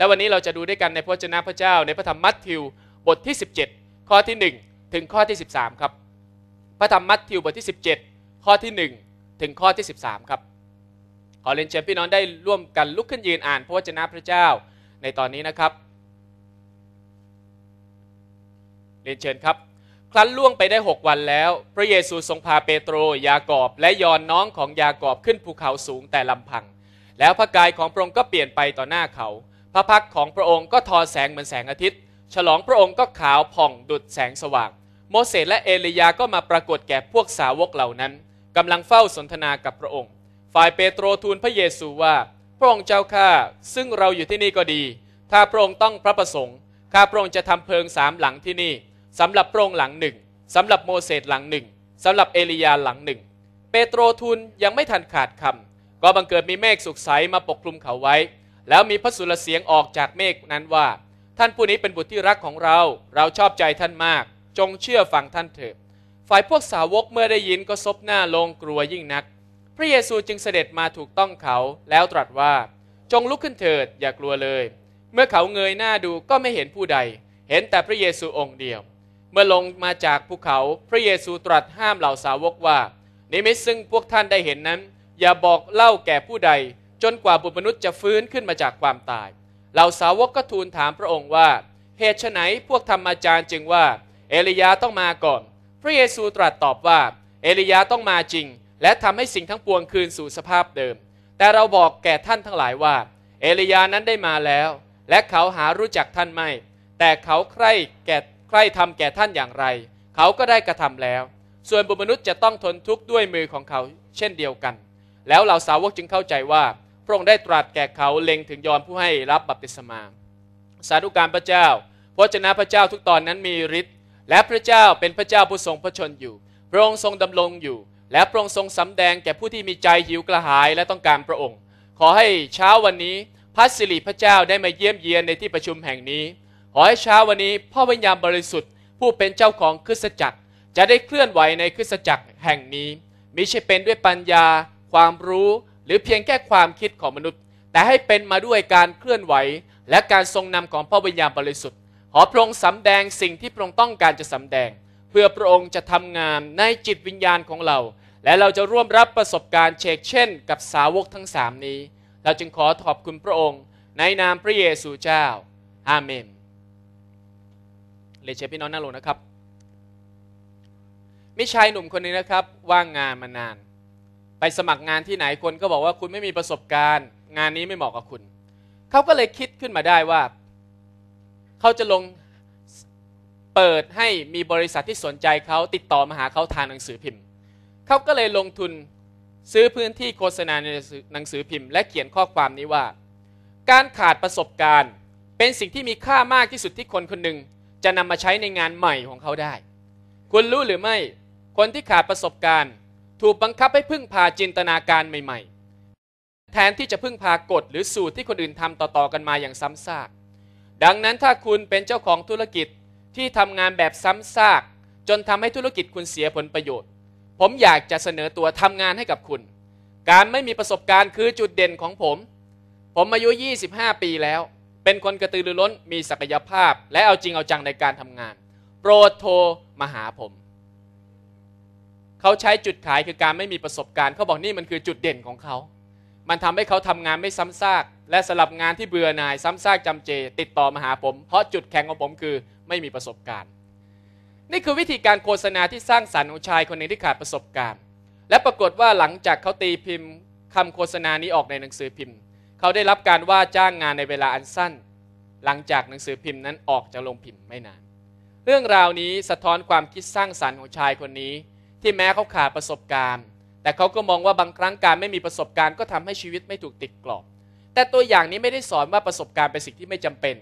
และวันนี้เราจะดูด้วยกันในพระเจ้าพระเจ้า ในพระธรรมมัทธิวบทที่ 17 ข้อที่ 1 ถึงข้อที่13ครับพระธรรมมัทธิวบทที่ 17 ข้อที่ 1 ถึงข้อที่13ครับขอเรียนเชิญพี่น้องได้ร่วมกันลุกขึ้นยืนอ่านพระวจนะพระเจ้า ในตอนนี้นะครับ เรียนเชิญครับ ครั้นล่วงไปได้ 6 วันแล้ว พระเยซูทรงพาเปโตรยากอบและยอนน้องของยากอบขึ้นภูเขาสูงแต่ลำพัง แล้วพระกายของพระองค์ก็เปลี่ยนไปต่อหน้าเขาพระพักของพระองค์ก็ทอแสงเหมือนแสงอาทิตย์ ฉลองพระองค์ก็ขาวผ่องดุดแสงสว่าง โมเสสและเอลียาก็มาปรากฏแก่พวกสาวกเหล่านั้นกำลังเฝ้าสนทนากับพระองค์ ฝ่ายเปโตรทูลพระเยซูว่า พระองค์เจ้าข้าซึ่งเราอยู่ที่นี่ก็ดี ถ้าพระองค์ต้องพระประสงค์ ข้าพระองค์จะทำเพลิงสามหลังที่นี่สำหรับพระองค์หลังหนึ่ง สำหรับโมเสสหลังหนึ่งสำหรับเอลียาหลังหนึ่ง เปโตรทูลยังไม่ทันขาดคำก็บังเกิดมีเมฆสุกใสมาปกคลุมเขาไว้แล้วมีพระสุรเสียงออกจากเมฆนั้นว่า ท่านผู้นี้เป็นบุตรที่รักของเราเราชอบใจท่านมาก จงเชื่อฟังท่านเถิดฝ่ายพวกสาวกเมื่อได้ยินก็ซบหน้าลงกลัวยิ่งนัก พระเยซูจึงเสด็จมาถูกต้องเขา แล้วตรัสว่า จงลุกขึ้นเถิด อย่ากลัวเลย เมื่อเขาเงยหน้าดูก็ไม่เห็นผู้ใด เห็นแต่พระเยซูองค์เดียวเมื่อลงมาจากภูเขา พระเยซูตรัสห้ามเหล่าสาวกว่านิมิตซึ่งพวกท่านได้เห็นนั้น อย่าบอกเล่าแก่ผู้ใดจนกว่าบุตรมนุษย์จะฟื้นขึ้นมาจากความตายเหล่าสาวกก็ทูลถามพระองค์ว่า เหตุไฉนพวกธรรมอาจารย์จึงว่า เอลียาต้องมาก่อน พระเยซูตรัสตอบว่า เอลียาต้องมาจริง และทำให้สิ่งทั้งปวงคืนสู่สภาพเดิม แต่เราบอกแก่ท่านทั้งหลายว่า เอลียานั้นได้มาแล้ว และเขาหารู้จักท่านไม่ แต่เขาใคร่แก่ใคร่ทำแก่ท่านอย่างไร เขาก็ได้กระทำแล้ว ส่วนบุตรมนุษย์จะต้องทนทุกข์ด้วยมือของเขาเช่นเดียวกัน แล้วเหล่าสาวกจึงเข้าใจว่าระองค์ได้ตรัสแก่เขาเล็งถึงยอนผู้ให้รับบัพติศมาสาธุการพระเจ้าพระเจนะพระเจ้าทุกตอนนั้นมีฤทธิ์ และพระเจ้าเป็นพระเจ้าผู้ทรงพระชนอยู่ พระองค์ทรงดำรงอยู่ และพระองค์ทรงสำแดงแก่ผู้ที่มีใจหิวกระหายและต้องการพระองค์ ขอให้เช้าวันนี้ พระสิริพระเจ้าได้มาเยี่ยมเยียนในที่ประชุมแห่งนี้ ขอให้เช้าวันนี้พ่อวิญญาณบริสุทธิ์ ผู้เป็นเจ้าของคริสตจักร จะได้เคลื่อนไหวในคริสตจักรแห่งนี้มิใช่เป็นด้วยปัญญาความรู้รือเพียงแค่ความคิดของมนุษย์ แต่ให้เป็นมาด้วยการเคลื่อนไหวและการทรงนำของพระวิญญาณบริสุทธิ์ ขอพระองค์สำแดงสิ่งที่พระองค์ต้องการจะสำแดง เพื่อพระองค์จะทำงานในจิตวิญญาณของเรา และเราจะร่วมรับประสบการณ์เชกเช่น กับสาวกทั้งสามนี้ เราจึงขอขอบคุณพระองค์ ในนามพระเยซูเจ้าอาเมนเลเชพี่น้องนั่งลงนะครับมิชายหนุ่มคนนี้นะครับ ว่างงานมานานไปสมัครงานที่ไหนคนก็บอกว่าคุณไม่มีประสบการณ์ งานนี้ไม่เหมาะกับคุณเขาก็เลยคิดขึ้นมาได้ว่าเขาจะลงเปิดให้มีบริษัทที่สนใจเขาติดต่อมาหาเขาทางหนังสือพิมพ์เขาก็เลยลงทุนซื้อพื้นที่โฆษณาในหนังสือพิมพ์ และเขียนข้อความนี้ว่า การขาดประสบการณ์ เป็นสิ่งที่มีค่ามากที่สุดที่คนคนหนึ่งจะนำมาใช้ในงานใหม่ของเขาได้คุณรู้หรือไม่ คนที่ขาดประสบการณ์ถูกบังคับให้พึ่งพาจินตนาการใหม่ๆ แทนที่จะพึ่งพากฎ หรือสูตรที่คนอื่นทำต่อๆกันมาอย่างซ้ำซาก ดังนั้นถ้าคุณเป็นเจ้าของธุรกิจที่ทำงานแบบซ้ำซาก จนทำให้ธุรกิจคุณเสียผลประโยชน์ ผมอยากจะเสนอตัวทำงานให้กับคุณ การไม่มีประสบการณ์คือจุดเด่นของผม ผมอายุ 25 ปีแล้ว เป็นคนกระตือรือร้นมีศักยภาพและเอาจริงเอาจังในการทำงาน โปรดโทรมาหาผมเขาใช้จุดขายคือการไม่มีประสบการณ์ เขาบอกนี่มันคือจุดเด่นของเขา มันทำให้เขาทำงานไม่ซ้ำซาก และสลับงานที่เบื่อหน่ายซ้ำซากจำเจ ติดต่อมาหาผม เพราะจุดแข็งของผมคือไม่มีประสบการณ์ นี่คือวิธีการโฆษณาที่สร้างสรรค์ของชายคนหนึ่งที่ขาดประสบการณ์ และปรากฏว่าหลังจากเขาตีพิมพ์ คำโฆษณานี้ออกในหนังสือพิมพ์ เขาได้รับการว่าจ้างงานในเวลาอันสั้น หลังจากหนังสือพิมพ์นั้นออกจากโรงพิมพ์ไม่นาน เรื่องราวนี้สะท้อนความคิดสร้างสรรค์ของชายคนนี้ที่แม้เขาขาดประสบการณ์ แต่เขาก็มองว่าบางครั้งการไม่มีประสบการณ์ก็ทำให้ชีวิตไม่ถูกติดกรอบ แต่ตัวอย่างนี้ไม่ได้สอนว่าประสบการณ์เป็นสิ่งที่ไม่จำเป็น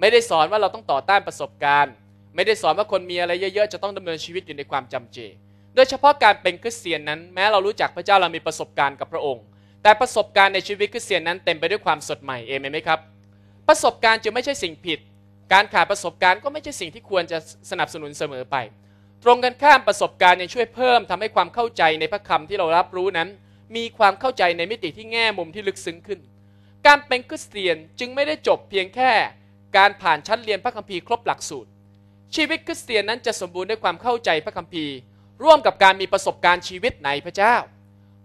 ไม่ได้สอนว่าเราต้องต่อต้านประสบการณ์ ไม่ได้สอนว่าคนมีอะไรเยอะๆ จะต้องดำเนินชีวิตอยู่ในความจำเจ โดยเฉพาะการเป็นคริสเตียนนั้น แม้เรารู้จักพระเจ้าเรามีประสบการณ์กับพระองค์ แต่ประสบการณ์ในชีวิตคริสเตียนนั้นเต็มไปด้วยความสดใหม่เองไหมครับ ประสบการณ์จะไม่ใช่สิ่งผิด การขาดประสบการณ์ก็ไม่ใช่สิ่งที่ควรจะสนับสนุนเสมอไปตรงกันข้ามประสบการณ์ยังช่วยเพิ่มทำให้ความเข้าใจในพระคำที่เรารับรู้นั้น มีความเข้าใจในมิติที่แง่มุมที่ลึกซึ้งขึ้น การเป็นคริสเตียนจึงไม่ได้จบเพียงแค่การผ่านชั้นเรียนพระคัมภีร์ครบหลักสูตร ชีวิตคริสเตียนนั้นจะสมบูรณ์ด้วยความเข้าใจพระคัมภีร์ ร่วมกับการมีประสบการณ์ชีวิต ในพระเจ้า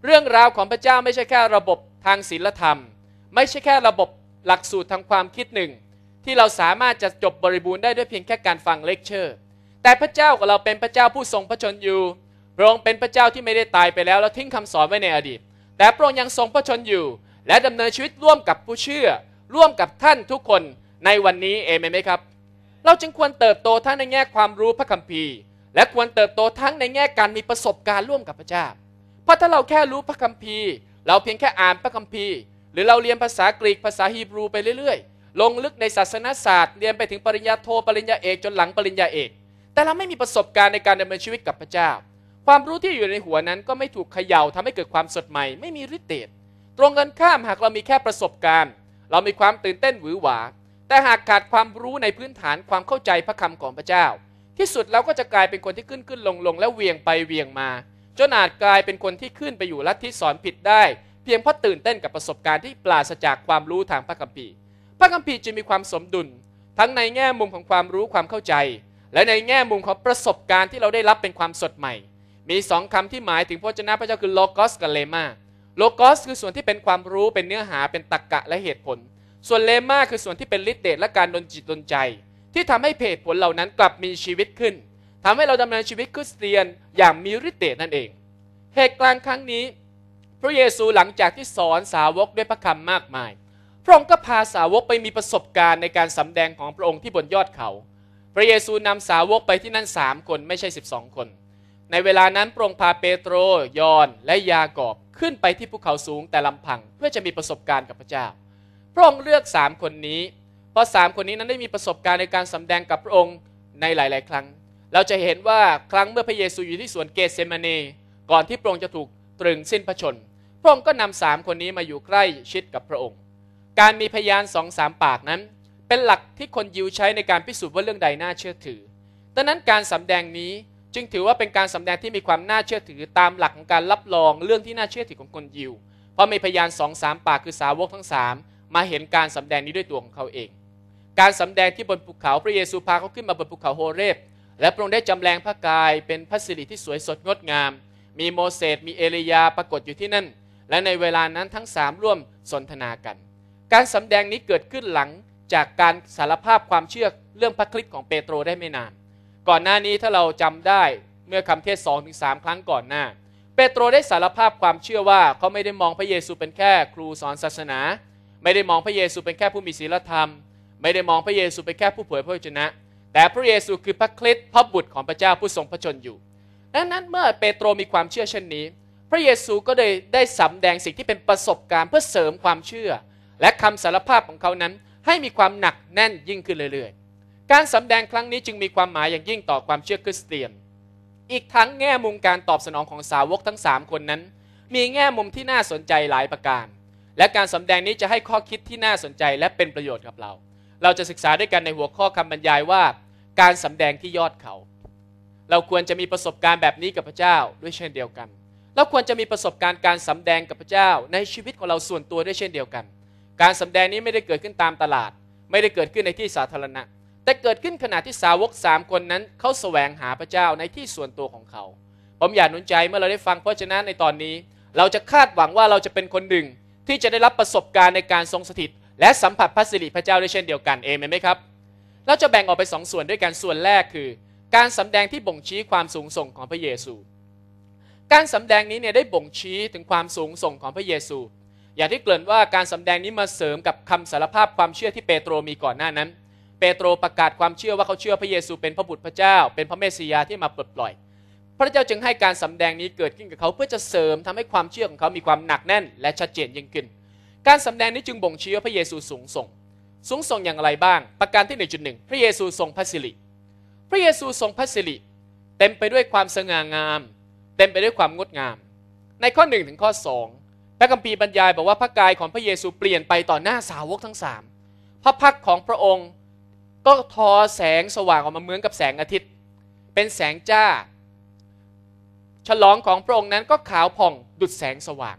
เรื่องราวของพระเจ้าไม่ใช่แค่ระบบทางศีลธรรม ไม่ใช่แค่ระบบหลักสูตรทางความคิดหนึ่ง ที่เราสามารถจะจบบริบูรณ์ได้ด้วยเพียงแค่การฟังเลคเชอร์แต่พระเจ้าของเราเป็นพระเจ้าผู้ทรงพระชนอยู่ พระองค์เป็นพระเจ้าที่ไม่ได้ตายไปแล้ว แล้วทิ้งคำสอนไว้ในอดีต แต่พระองค์ยังทรงพระชนอยู่ และดำเนินชีวิตร่วมกับผู้เชื่อ ร่วมกับท่านทุกคนในวันนี้เอเมนไหมครับ เราจึงควรเติบโตทั้งในแง่ความรู้พระคัมภีร์ และควรเติบโตทั้งในแง่การมีประสบการณ์ร่วมกับพระเจ้า เพราะถ้าเราแค่รู้พระคัมภีร์ เราเพียงแค่อ่านพระคัมภีร์หรือเราเรียนภาษากรีกภาษาฮีบรูไปเรื่อย ๆ ลงลึกในศาสนศาสตร์ เรียนไปถึงปริญญาโทปริญญาเอกจนหลังปริญญาเอกแต่เราไม่มีประสบการณ์ในการดำเนินชีวิตกับพระเจ้า ความรู้ที่อยู่ในหัวนั้นก็ไม่ถูกเขยา่าทำให้เกิดความสดใหม่ ไม่มีฤทธิ์เดชตรงกันข้ามหากเรามีแค่ประสบการณ์ เรามีความตื่นเต้นหวือหวา แต่หากขาดความรู้ในพื้นฐานความเข้าใจพระคำของพระเจ้า ที่สุดเราก็จะกลายเป็นคนที่ขึ้นขึ้นลงลงและเวียงไปเวียงมาจนอาจกลายเป็นคนที่ขึ้นไปอยู่ลัทธิสอนผิดได้ เพียงเพราะตื่นเต้นกับประสบการณ์ที่ปราศจากความรู้ทางพระคัมภีร์พระคัมภีร์จึงมีความสมดุลทั้งในแง่มุมของความรู้ความเข้าใจและในแง่มุมของประสบการณ์ที่เราได้รับเป็นความสดใหม่ มีสองคำที่หมายถึงพระเจ้าพระเจ้าคือโลกอสกับเลมาโลกอสคือส่วนที่เป็นความรู้เป็นเนื้อหาเป็นตรรกะและเหตุผล ส่วนเลมาคือส่วนที่เป็นฤทธิ์เดชและการดนจิตดนใจ ที่ทำให้เพจผลเหล่านั้นกลับมีชีวิตขึ้น ทำให้เราดำเนินชีวิตคริสเตียนอย่างมีฤทธิ์เดชนั่นเอง เหตุการณ์ครั้งนี้ พระเยซูหลังจากที่สอนสาวกด้วยพระคำมากมาย พระองค์ก็พาสาวกไปมีประสบการณ์ ในการสำแดงของพระองค์ที่บนยอดเขาพระเยซูนำสาวกไปที่นั่นสามคนไม่ใช่12คน ในเวลานั้นโปรงพาเปโตรยอนและยากอบขึ้นไปที่ภูเขาสูงแต่ลำพัง เพื่อจะมีประสบการณ์กับพระเจ้า พระองค์เลือกสามคนนี้ เพราะสามคนนี้นั้นได้มีประสบการณ์ในการสำแดงกับพระองค์ในหลาย ๆ ครั้ง เราจะเห็นว่าครั้งเมื่อพระเยซูอยู่ที่สวนเกสเซมานีก่อนที่พระองค์จะถูกตรึงสิ้นพระชน พระองค์ก็นำสามคนนี้มาอยู่ใกล้ชิดกับพระองค์ การมีพยานสองสามปากนั้นเป็นหลักที่คนยิวใช้ในการพิสูจน์ว่าเรื่องใดน่าเชื่อถือดังนั้นการสำแดงนี้จึงถือว่าเป็นการสำแดงที่มีความน่าเชื่อถือตามหลักของการรับรองเรื่องที่น่าเชื่อถือของคนยิว เพราะมีพยานสองสามปากคือสาวกทั้งสามมาเห็นการสำแดงนี้ด้วยตัวของเขาเอง การสำแดงที่บนภูเขาพระเยซูพาเขาขึ้นมาบนภูเขาโฮเรบและพระองค์ได้จำแรงพระกาย เป็นพระสิริที่สวยสดงดงาม มีโมเสสมีเอลียาปรากฏอยู่ที่นั่น และในเวลานั้นทั้งสามร่วมสนทนากัน การสำแดงนี้เกิดขึ้นหลังจากการสารภาพความเชื่อเรื่องพระคริสต์ของเปโตรได้ไม่นาน ก่อนหน้านี้ถ้าเราจำได้เมื่อคำเทศสองถึงสามครั้งก่อนหน้า เปโตรได้สารภาพความเชื่อว่าเขาไม่ได้มองพระเยซูเป็นแค่ครูสอนศาสนา ไม่ได้มองพระเยซูเป็นแค่ผู้มีศีลธรรม ไม่ได้มองพระเยซูเป็นแค่ผู้เผยพระวจนะ แต่พระเยซูคือพระคริสต์พระบุตรของพระเจ้าผู้ทรงพระชนอยู่ ดังนั้นเมื่อเปโตรมีความเชื่อเช่นนี้ พระเยซูก็ได้ได้สำแดงสิ่งที่เป็นประสบการณ์เพื่อเสริมความเชื่อ และคำสารภาพของเขานั้นให้มีความหนักแน่นยิ่งขึ้นเรื่อยๆ การสำแดงครั้งนี้จึงมีความหมายอย่างยิ่งต่อความเชื่อคริสเตียน อีกทั้งแง่มุมการตอบสนองของสาวกทั้ง3คนนั้น มีแง่มุมที่น่าสนใจหลายประการ และการสำแดงนี้จะให้ข้อคิดที่น่าสนใจและเป็นประโยชน์กับเรา เราจะศึกษาด้วยกันในหัวข้อคำบรรยายว่าการสำแดงที่ยอดเขา เราควรจะมีประสบการณ์แบบนี้กับพระเจ้าด้วยเช่นเดียวกัน เราควรจะมีประสบการณ์การสำแดงกับพระเจ้าในชีวิตของเราส่วนตัวด้วยเช่นเดียวกันการสำแดงนี้ไม่ได้เกิดขึ้นตามตลาด ไม่ได้เกิดขึ้นในที่สาธารณะ แต่เกิดขึ้นขณะที่สาวกสามคนนั้น เขาแสวงหาพระเจ้าในที่ส่วนตัวของเขา ผมอยากหนุนใจเมื่อเราได้ฟังพระะนะในตอนนี้เราจะคาดหวังว่าเราจะเป็นคนหนึ่ง ที่จะได้รับประสบการณ์ในการทรงสถิตและสัมผัสพระสิริพระเจ้าด้วยเช่นเดียวกันเอเมนไหมครับ เราจะแบ่งออกไปสองส่วนด้วยกันส่วนแรกคือ การสำแดงที่บ่งชี้ความสูงส่งของพระเยซู การสำแดงนี้เนี่ยได้บ่งชี้ถึงความสูงส่งของพระเยซูอย่างที่เกริ่นว่าการสำแดงนี้มาเสริมกับคำสารภาพความเชื่อที่เปโตรมีก่อนหน้านั้น เปโตรประกาศความเชื่อว่าเขาเชื่อพระเยซูเป็นพระบุตรพระเจ้า เป็นพระเมสสิยาที่มาปลดปล่อย พระเจ้าจึงให้การสำแดงนี้เกิดขึ้นกับเขาเพื่อจะเสริมทำให้ความเชื่อของเขา มีความหนักแน่น และชัดเจนยิ่งขึ้น การสำแดงนี้จึงบ่งชี้ว่าพระเยซูสูงส่ง สูงส่งอย่างไรบ้าง ประการที่1.1พระเยซูทรงพระสิริพระเยซูทรงพระสิริเต็มไปด้วยความสง่างาม เต็มไปด้วยความงดงาม ในข้อ1ถึงข้อ2ระคัมภีร์บรรยายบอกว่า พระกายของพระเยซูเปลี่ยนไปต่อหน้าสาวกทั้งสามพระพักของพระองค์ก็ทอแสงสว่างออกมาเหมือนกับแสงอาทิตย์ เป็นแสงจ้า ฉลองของพระองค์นั้นก็ขาวผ่องดุดแสงสว่าง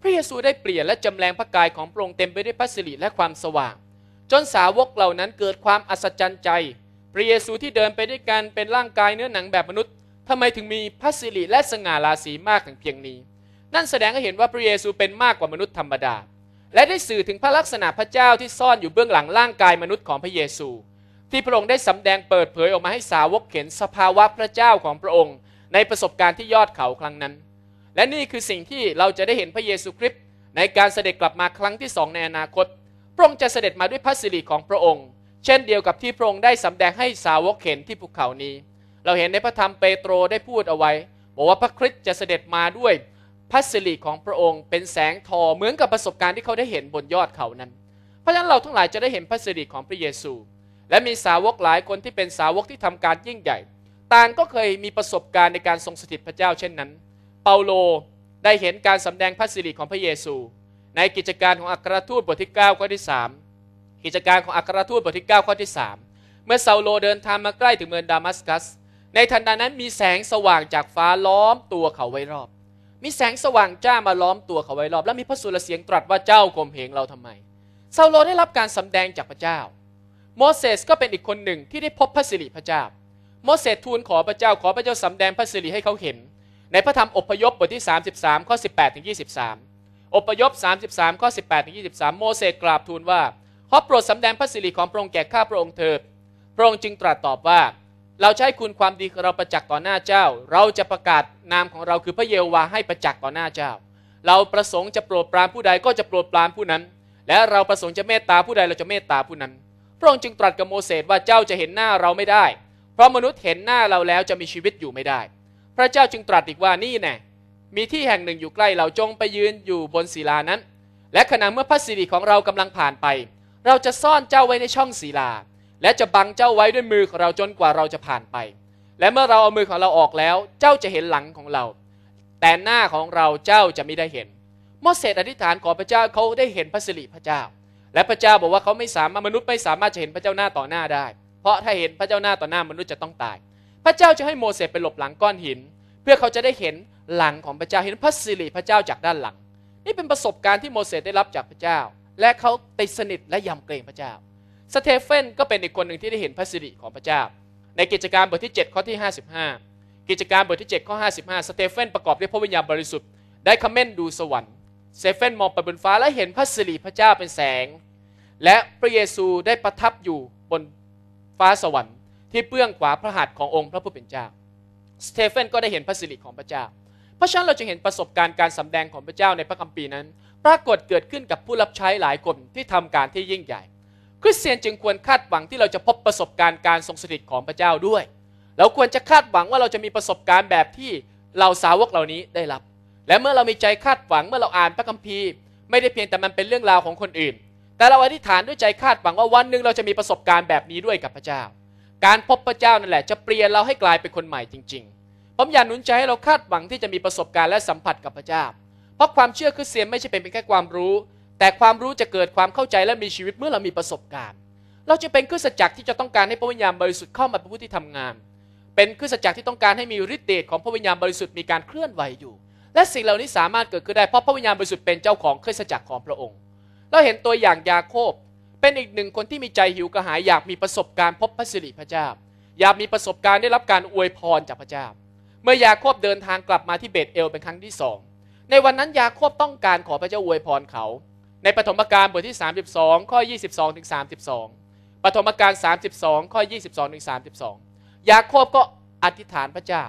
พระเยซูได้เปลี่ยนและจำแรงพระกายของพระองค์ เต็มไปด้วยพระสิริและความสว่าง จนสาวกเหล่านั้นเกิดความอัศจรรย์ใจ พระเยซูที่เดินไปด้วยกันเป็นร่างกายเนื้อหนังแบบมนุษย์ทำไมถึงมีพระสิริและสง่าราศีมากถึงเพียงนี้นั่นแสดงให้เห็นว่าพระเยซูเป็นมากกว่ามนุษย์ธรรมดา และได้สื่อถึงพระลักษณะพระเจ้าที่ซ่อนอยู่เบื้องหลังร่างกายมนุษย์ของพระเยซู ที่พระองค์ได้สำแดงเปิดเผยออกมาให้สาวกเห็นสภาวะพระเจ้าของพระองค์ ในประสบการณ์ที่ยอดเขาครั้งนั้น และนี่คือสิ่งที่เราจะได้เห็นพระเยซูคริสต์ในการเสด็จกลับมาครั้งที่สองในอนาคต พระองค์จะเสด็จมาด้วยพระสิริของพระองค์ เช่นเดียวกับที่พระองค์ได้สำแดงให้สาวกเห็นที่ภูเขานี้ เราเห็นในพระธรรมเปโตรได้พูดเอาไว้บอกว่าพระคริสต์จะเสด็จมาด้วยพระสิริของพระองค์เป็นแสงทอเหมือนกับประสบการณ์ที่เขาได้เห็นบนยอดเขานั้น เพราะฉะนั้นเราทั้งหลายจะได้เห็นพระสิริของพระเยซู และมีสาวกหลายคนที่เป็นสาวกที่ทำการยิ่งใหญ่ ต่างก็เคยมีประสบการณ์ในการทรงสถิตพระเจ้าเช่นนั้น เปาโลได้เห็นการสาแดงพระสิริของพระเยซู ในกิจการของอัครทูตบทที่9ข้อที่3กิจการของอัครทูตบทที่9ข้อที่3เมื่อเซาโลเดินทางมาใกล้ถึงเมืองดามัสกัส ในทันใดนั้นมีแสงสว่างจากฟ้าล้อมตัวเขาไว้รอบมีแสงสว่างจ้ามาล้อมตัวเขาไว้รอบและมีพระสุรเสียงตรัสว่าเจ้าข่มเหงเราทำไม ซาโลได้รับการสำแดงจากพระเจ้า โมเสสก็เป็นอีกคนหนึ่งที่ได้พบพระสิริพระเจ้า โมเสสทูลขอพระเจ้าขอพระเจ้าสำแดงพระสิริให้เขาเห็น ในพระธรรมอพยพบทที่33ข้อ18ถึง23อพยพ33ข้อ18ถึง23โมเสสกราบทูลว่าขอโปรดสำแดงพระสิริของพระองค์แก่ข้าพระองค์เถิดพระองค์จึงตรัสตอบว่าเราใช้คุณความดีเราประจักษ์ต่อหน้าเจ้า เราจะประกาศนามของเราคือพระเยโวาให้ประจักษ์ต่อหน้าเจ้า เราประสงค์จะโปรดปรานผู้ใดก็จะโปรดปรานผู้นั้น และเราประสงค์จะเมตตาผู้ใดเราจะเมตตาผู้นั้น พระองค์จึงตรัสกับโมเสสว่าเจ้าจะเห็นหน้าเราไม่ได้ เพราะมนุษย์เห็นหน้าเราแล้วจะมีชีวิตอยู่ไม่ได้ พระเจ้าจึงตรัสอีกว่านี่แน่มีที่แห่งหนึ่งอยู่ใกล้เราจงไปยืนอยู่บนศิลานั้น และขณะเมื่อพระสิริของเรากำลังผ่านไป เราจะซ่อนเจ้าไว้ในช่องศิลาและจะบังเจ้าไว้ด้วยมือของเราจนกว่าเราจะผ่านไป และเมื่อเราเอามือของเราออกแล้ว เจ้าจะเห็นหลังของเรา แต่หน้าของเราเจ้าจะไม่ได้เห็น โมเสสอธิษฐานขอพระเจ้าเขาได้เห็นพระสิริพระเจ้า และพระเจ้าบอกว่าเขาไม่สามารถมนุษย์ไม่สามารถจะเห็นพระเจ้าหน้าต่อหน้าได้ เพราะถ้าเห็นพระเจ้าหน้าต่อหน้ามนุษย์จะต้องตาย พระเจ้าจะให้โมเสสไปหลบหลังก้อนหิน เพื่อเขาจะได้เห็นหลังของพระเจ้าเห็นพระสิริพระเจ้าจากด้านหลัง นี่เป็นประสบการณ์ที่โมเสสได้รับจากพระเจ้า และเขาติดสนิทและยำเกรงพระเจ้าสเตเฟนก็เป็นอีกคนหนึ่งที่ได้เห็นพระสิริของพระเจ้า ในกิจการบทที่ 7 ข้อที่ 55 กิจการบทที่7ข้อ55สเตเฟนประกอบด้วยพระวิญญาณบริสุทธิ์ได้คมเม่นดูสวรรค์สเตเฟนมองไปบนฟ้าและเห็นพระสิริพระเจ้าเป็นแสง และพระเยซูได้ประทับอยู่บนฟ้าสวรรค์ที่เบื้องขวาพระหัตถ์ขององค์พระผู้เป็นเจ้าสเตเฟนก็ได้เห็นพระสิริของพระเจ้า เพราะฉะนั้นเราจะเห็นประสบการณ์การสำแดงของพระเจ้าในพระคัมภีร์นั้น ปรากฏเกิดขึ้นกับผู้รับใช้หลายคนที่ทำการที่ยิ่งใหญ่คริสเตียนจึงควรคาดหวังที่เราจะพบประสบการณ์การทรงสถิตของพระเจ้าด้วย เราควรจะคาดหวังว่าเราจะมีประสบการณ์แบบที่เราสาวกเหล่านี้ได้รับ และเมื่อเรามีใจคาดหวังเมื่อเราอ่านพระคัมภีร์ ไม่ได้เพียงแต่มันเป็นเรื่องราวของคนอื่น แต่เราอธิษฐานด้วยใจคาดหวังว่าวันหนึ่งเราจะมีประสบการณ์แบบนี้ด้วยกับพระเจ้า การพบพระเจ้านั่นแหละ จะเปลี่ยนเราให้กลายเป็นคนใหม่จริงๆผมอยากหนุนใจให้เราคาดหวังที่จะมีประสบการณ์และสัมผัสกับพระเจ้า เพราะความเชื่อคริสเตียนไม่ใช่เป็นแค่ความรู้แต่ความรู้จะเกิดความเข้าใจและมีชีวิตเมื่อเรามีประสบการณ์ เราจะเป็นคริสตจักรที่จะต้องการให้พระวิญญาณบริสุทธิ์เข้ามาเป็นผู้ที่ทำงาน เป็นคริสตจักรที่ต้องการให้มีฤทธิ์เดชของพระวิญญาณบริสุทธิ์มีการเคลื่อนไหวอยู่ และสิ่งเหล่านี้สามารถเกิดขึ้นได้เพราะพระวิญญาณบริสุทธิ์เป็นเจ้าของคริสตจักรของพระองค์ เราเห็นตัวอย่างยาโคบ เป็นอีกหนึ่งคนที่มีใจหิวกระหายอยากมีประสบการณ์พบพระสิริพระเจ้า อยากมีประสบการณ์ได้รับการอวยพรจากพระเจ้า เมื่อยาโคบเดินทางกลับมาที่เบตเอลเป็นครั้งที่สองในวันนั้นยาโคบต้องการขอพระเจ้าอวยพรเขาในปฐมกาลบทที่ 32ข้อ22ถึง32ปฐมกาล32ข้อ22ถึง32ยาโคบก็อธิษฐานพระเจ้า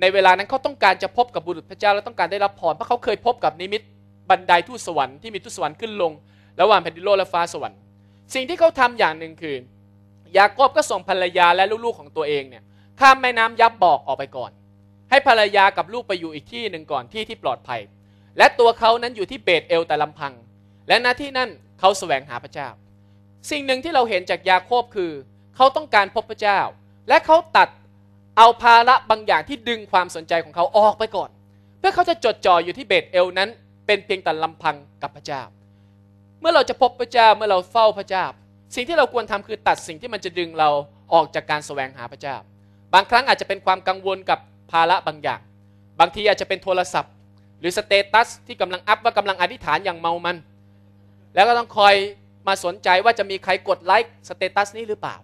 ในเวลานั้นเขาต้องการจะพบกับบุรุษพระเจ้าและต้องการได้รับพรเพราะเขาเคยพบกับนิมิตบันไดทูตสวรรค์ที่มีทูตสวรรค์ขึ้นลง ระหว่างแผ่นดินโลกและฟ้าสวรรค์สิ่งที่เขาทำอย่างหนึ่งคือยาโคบก็ส่งภรรยาและลูกๆของตัวเองเนี่ยข้ามแม่น้ำยับบอกออกไปก่อน ให้ภรรยากับลูกไปอยู่อีกที่หนึ่งก่อนที่ที่ปลอดภัย และตัวเขานั้นอยู่ที่เบตเอลแต่ลำพังและหน้าที่นั่นเขาแสวงหาพระเจ้า สิ่งหนึ่งที่เราเห็นจากยาโคบคือ เขาต้องการพบพระเจ้า และเขาตัดเอาภาระบางอย่างที่ดึงความสนใจของเขาออกไปก่อน เพื่อเขาจะจดจ่ออยู่ที่เบตเอลนั้น เป็นเพียงแต่ลำพังกับพระเจ้า เมื่อเราจะพบพระเจ้าเมื่อเราเฝ้าพระเจ้า สิ่งที่เราควรทำคือตัดสิ่งที่มันจะดึงเราออกจากการแสวงหาพระเจ้า บางครั้งอาจจะเป็นความกังวลกับภาระบางอย่าง บางทีอาจจะเป็นโทรศัพท์ หรือสเตตัส ที่กำลังอัพว่ากำลังอธิษฐานอย่างเมามันแล้วก็ต้องคอยมาสนใจว่าจะมีใครกดไลค์สเตตัสนี้หรือเปล่า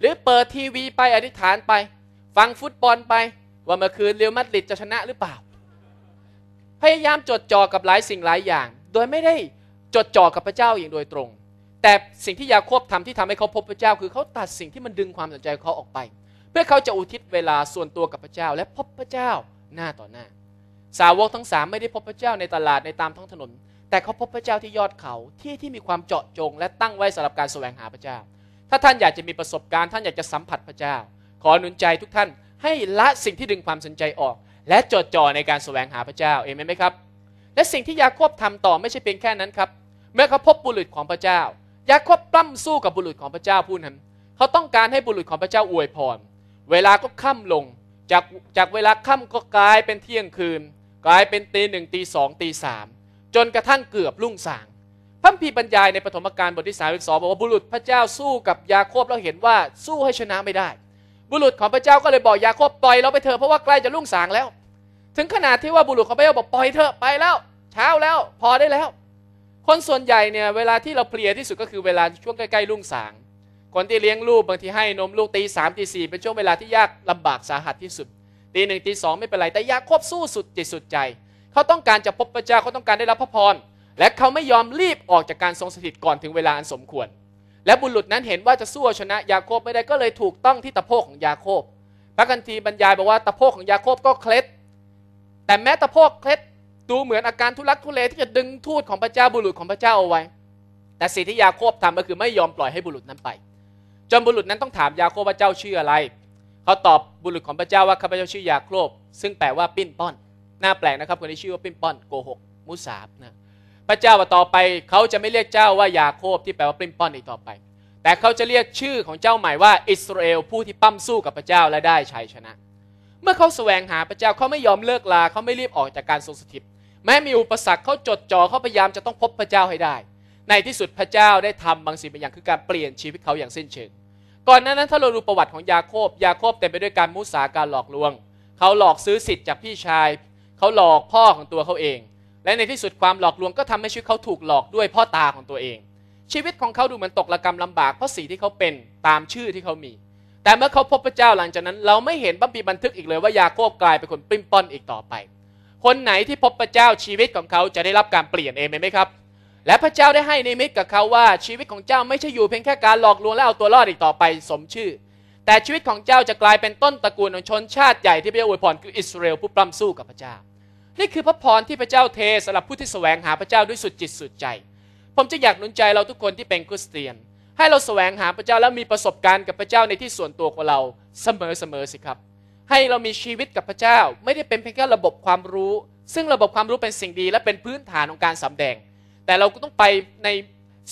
หรือเปิดทีวีไปอธิษฐานไป ฟังฟุตบอลไป ว่าเมื่อคืนเรอัลมาดริดจะชนะหรือเปล่า พยายามจดจ่อกับหลายสิ่งหลายอย่าง โดยไม่ได้จดจ่อกับพระเจ้าอย่างโดยตรง แต่สิ่งที่ยาโคบทำที่ทำให้เขาพบพระเจ้าคือเขาตัดสิ่งที่มันดึงความสนใจเขาออกไป เพื่อเขาจะอุทิศเวลาส่วนตัวกับพระเจ้า และพบพระเจ้าหน้าต่อหน้า สาวกทั้งสามไม่ได้พบพระเจ้าในตลาดในตามท้องถนนแต่เขาพบพระเจ้าที่ยอดเขาที่ที่มีความเจาะจง และตั้งไว้สำหรับการแสวงหาพระเจ้า ถ้าท่านอยากจะมีประสบการณ์ท่านอยากจะสัมผัสพระเจ้า ขอหนุนใจทุกท่านให้ละสิ่งที่ดึงความสนใจออก และจดจ่อในการแสวงหาพระเจ้า เอเมนไหมครับ และสิ่งที่ยาควบทำต่อไม่ใช่เพียงแค่นั้นครับ เมื่อเขาพบบุรุษของพระเจ้ายาควบปล้ำสู้กับบุรุษของพระเจ้าผู้นั้น เขาต้องการให้บุรุษของพระเจ้าอวยพร เวลาก็ค่ำลงจากจากเวลาค่ำก็กลายเป็นเที่ยงคืน กลายเป็นตีหนึ่งตีสองตีสามจนกระทั่งเกือบรุ่งสางพัะพีบรรยายในปฐมกาลบทที่สามสองบอกว่าบุรุษพระเจ้าสู้กับยาโคบแล้วเห็นว่าสู้ให้ชนะไม่ได้ บุรุษของพระเจ้าก็เลยบอกยาโคบปล่อยเราไปเถอะเพราะว่าใกล้จะรุ่งสางแล้ว ถึงขนาดที่ว่าบุรุษของพระเจ้าบอกปล่อยเถอะไปแล้ว เช้าแล้ว พอได้แล้ว คนส่วนใหญ่เนี่ยเวลาที่เราเพลียที่สุดก็คือเวลาช่วงใกล้ๆรุ่งสางคนที่เลี้ยงลูกบางทีให้นมลูกตีสามตีสี่เป็นช่วงเวลาที่ยากลำบากสาหัสที่สุดตีหนึ่งตีสองไม่เป็นไรแต่ยาโคบสู้สุดจิตสุดใจเขาต้องการจะพบพระเจ้าเขาต้องการได้รับพระพร และเขาไม่ยอมรีบออกจากการทรงสถิตก่อนถึงเวลาอันสมควร และบุรุษนั้นเห็นว่าจะสู้ชนะยาโคบไม่ได้ก็เลยถูกต้องที่ตะโพกของยาโคบ พระกันทีบรรยายบอกว่าตะโพกของยาโคบก็เคล็ด แต่แม้ตะโพกเคล็ด ดูเหมือนอาการทุลักทุเลที่จะดึงทูตของพระเจ้าบุรุษของพระเจ้าเอาไว้ แต่สิ่งที่ยาโคบทำก็คือไม่ยอมปล่อยให้บุรุษนั้นไปจนบุรุษนั้นต้องถามยาโคบว่าเจ้าชื่ออะไรเขาตอบบุรุษของพระเจ้าว่าข้าพเจ้าชื่อยาโคบ ซึ่งแปลว่าปิ้นป้อนหน้าแปลกนะครับคนที่ชื่อว่าปิมป้อนโกหก มุสาบนะพระเจ้าว่าต่อไป เขาจะไม่เรียกเจ้าว่ายาโคบที่แปลว่าปิ้มป้อนอีกต่อไป แต่เขาจะเรียกชื่อของเจ้าใหม่ว่าอิสราเอลผู้ที่ปั้มสู้กับพระเจ้าและได้ชัยชนะ เมื่อเขาแสวงหาพระเจ้าเขาไม่ยอมเลิกลาเขาไม่รีบออกจากการทรงสถิตแม้มีอุปสรรคเขาจดจ่อเขาพยายามจะต้องพบพระเจ้าให้ได้ ในที่สุดพระเจ้าได้ทำบางสิ่งบางอย่างคือการเปลี่ยนชีวิตเขาอย่างสิ้นเชิง ก่อนหนั้นถ้าเราดูประวัติของยาโคบ ยาโคบเต็มไปด้วยการมุสาการหลอกลวง เขาหลอกซื้อสิทธิ์จากพี่ชายเขาหลอกพ่อของตัวเขาเอง และในที่สุดความหลอกลวงก็ทำให้ชีวิตเขาถูกหลอกด้วยพ่อตาของตัวเอง ชีวิตของเขาดูเหมือนตกระกรรมลำบากเพราะสีที่เขาเป็นตามชื่อที่เขามี แต่เมื่อเขาพบพระเจ้าหลังจากนั้น เราไม่เห็นบัมปีบันทึกอีกเลยว่ายาโคบกลายเป็นคนปิ้มป้อนอีกต่อไป คนไหนที่พบพระเจ้าชีวิตของเขาจะได้รับการเปลี่ยนเองไหมครับ และพระเจ้าได้ให้นิมิตกับเขาว่า ชีวิตของเจ้าไม่ใช่อยู่เพียงแค่การหลอกลวงและเอาตัวรอดอีกต่อไปสมชื่อแต่ชีวิตของเจ้าจะกลายเป็นต้นตระกูลของชนชาติใหญ่ ที่พระเจ้าอวยพรคืออิสราเอลผู้ปล้ำสู้กับพระเจ้า นี่คือพระพรที่พระเจ้าเทสำหรับผู้ที่แสวงหาพระเจ้าด้วยสุดจิตสุดใจ ผมจะอยากหนุนใจเราทุกคนที่เป็นคริสเตียน ให้เราแสวงหาพระเจ้าแล้วมีประสบการณ์กับพระเจ้าในที่ส่วนตัวของเราเสมอเสมอสิครับให้เรามีชีวิตกับพระเจ้าไม่ได้เป็นเพียงแค่ระบบความรู้ ซึ่งระบบความรู้เป็นสิ่งดีและเป็นพื้นฐานของการสำแดง แต่เราก็ต้องไปใน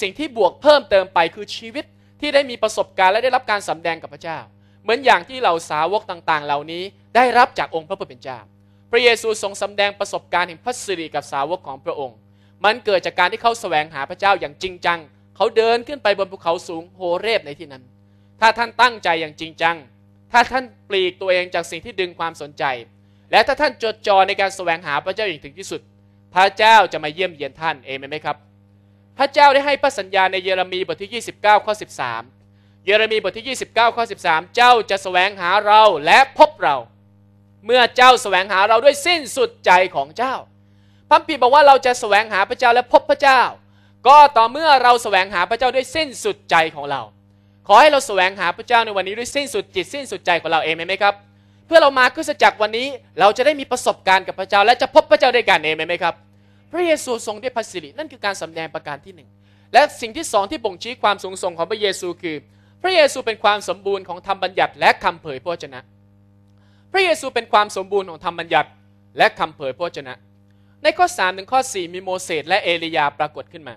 สิ่งที่บวกเพิ่มเติมไปคือชีวิตที่ได้มีประสบการณ์และได้รับการสำแดงกับพระเจ้า เหมือนอย่างที่เหล่าสาวกต่างๆ เหล่านี้ได้รับจากองค์พระผู้เป็นเจ้า พระเยซูทรงสำแดงประสบการณ์แห่งพระสิริกับสาวกของพระองค์ มันเกิดจากการที่เขาแสวงหาพระเจ้าอย่างจริงจัง เขาเดินขึ้นไปบนภูเขาสูงโฮเรบในที่นั้น ถ้าท่านตั้งใจอย่างจริงจัง ถ้าท่านปลีกตัวเองจากสิ่งที่ดึงความสนใจ และถ้าท่านจดจ่อในการแสวงหาพระเจ้าอย่างถึงที่สุด พระเจ้าจะมาเยี่ยมเยียนท่านเองไหมครับพระเจ้าได้ให้พระสัญญาในเยเรมีบทที่ 29 ข้อ 13 เยเรมีบทที่ 29 ข้อ 13 เจ้าจะสแสวงหาเราและพบเรา เมื่อเจ้าสแสวงหาเราด้วยสิ้นสุดใจของเจ้าพัมพีบอกว่าเราจะสแสวงหาพระเจ้าและพบพระเจ้า ก็ต่อเมื่อเราสแสวงหาพระเจ้าด้วยสิ้นสุดใจของเรา ขอให้เราสแสวงหาพระเจ้าในวันนี้ด้วยสิ้นสุดจิตสิ้นสุดใจของเราเองไหมครับ เพื่อเรามาขึ้นจักรวันนี้เราจะได้มีประสบการณ์กับพระเจ้าและจะพบพระเจ้าด้วยกันเองไหมครับพระเยซูทรงได้พระสิริ นั่นคือการสำแดงประการที่หนึ่ง และสิ่งที่สองที่บ่งชี้ความสูงส่งของพระเยซูคือ พระเยซูเป็นความสมบูรณ์ของธรรมบัญญัติและคำเผยพระชจนะ พระเยซูเป็นความสมบูรณ์ของธรรมบัญญัติและคำเผยพระชจนะในข้อ3ถึงข้อ4มีโมเสสและเอลียาปรากฏขึ้นมา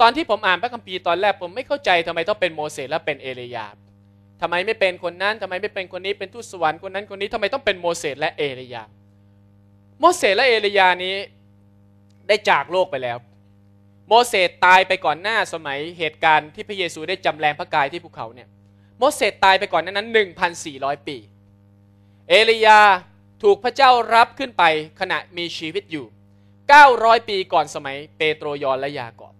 ตอนที่ผมอ่านพระคัมภีร์ตอนแรกผมไม่เข้าใจทำไมต้องเป็นโมเสสและเป็นเอลียาทำไมไม่เป็นคนนั้นทำไมไม่เป็นคนนี้เป็นทูตสวรรค์คนนั้นคนนี้ทำไมต้องเป็นโมเสสและเอลียา โมเสสและเอลียานี้ได้จากโลกไปแล้ว โมเสสตายไปก่อนหน้าสมัยเหตุการณ์ที่พระเยซูได้จำแรงพระกายที่ภูเขาเนี่ยโมเสสตายไปก่อนนั้นนนั้1,400 ปี เอลียาถูกพระเจ้ารับขึ้นไปขณะมีชีวิตอยู่ 900 ปีก่อนสมัย เปโตรยอนและยากอบ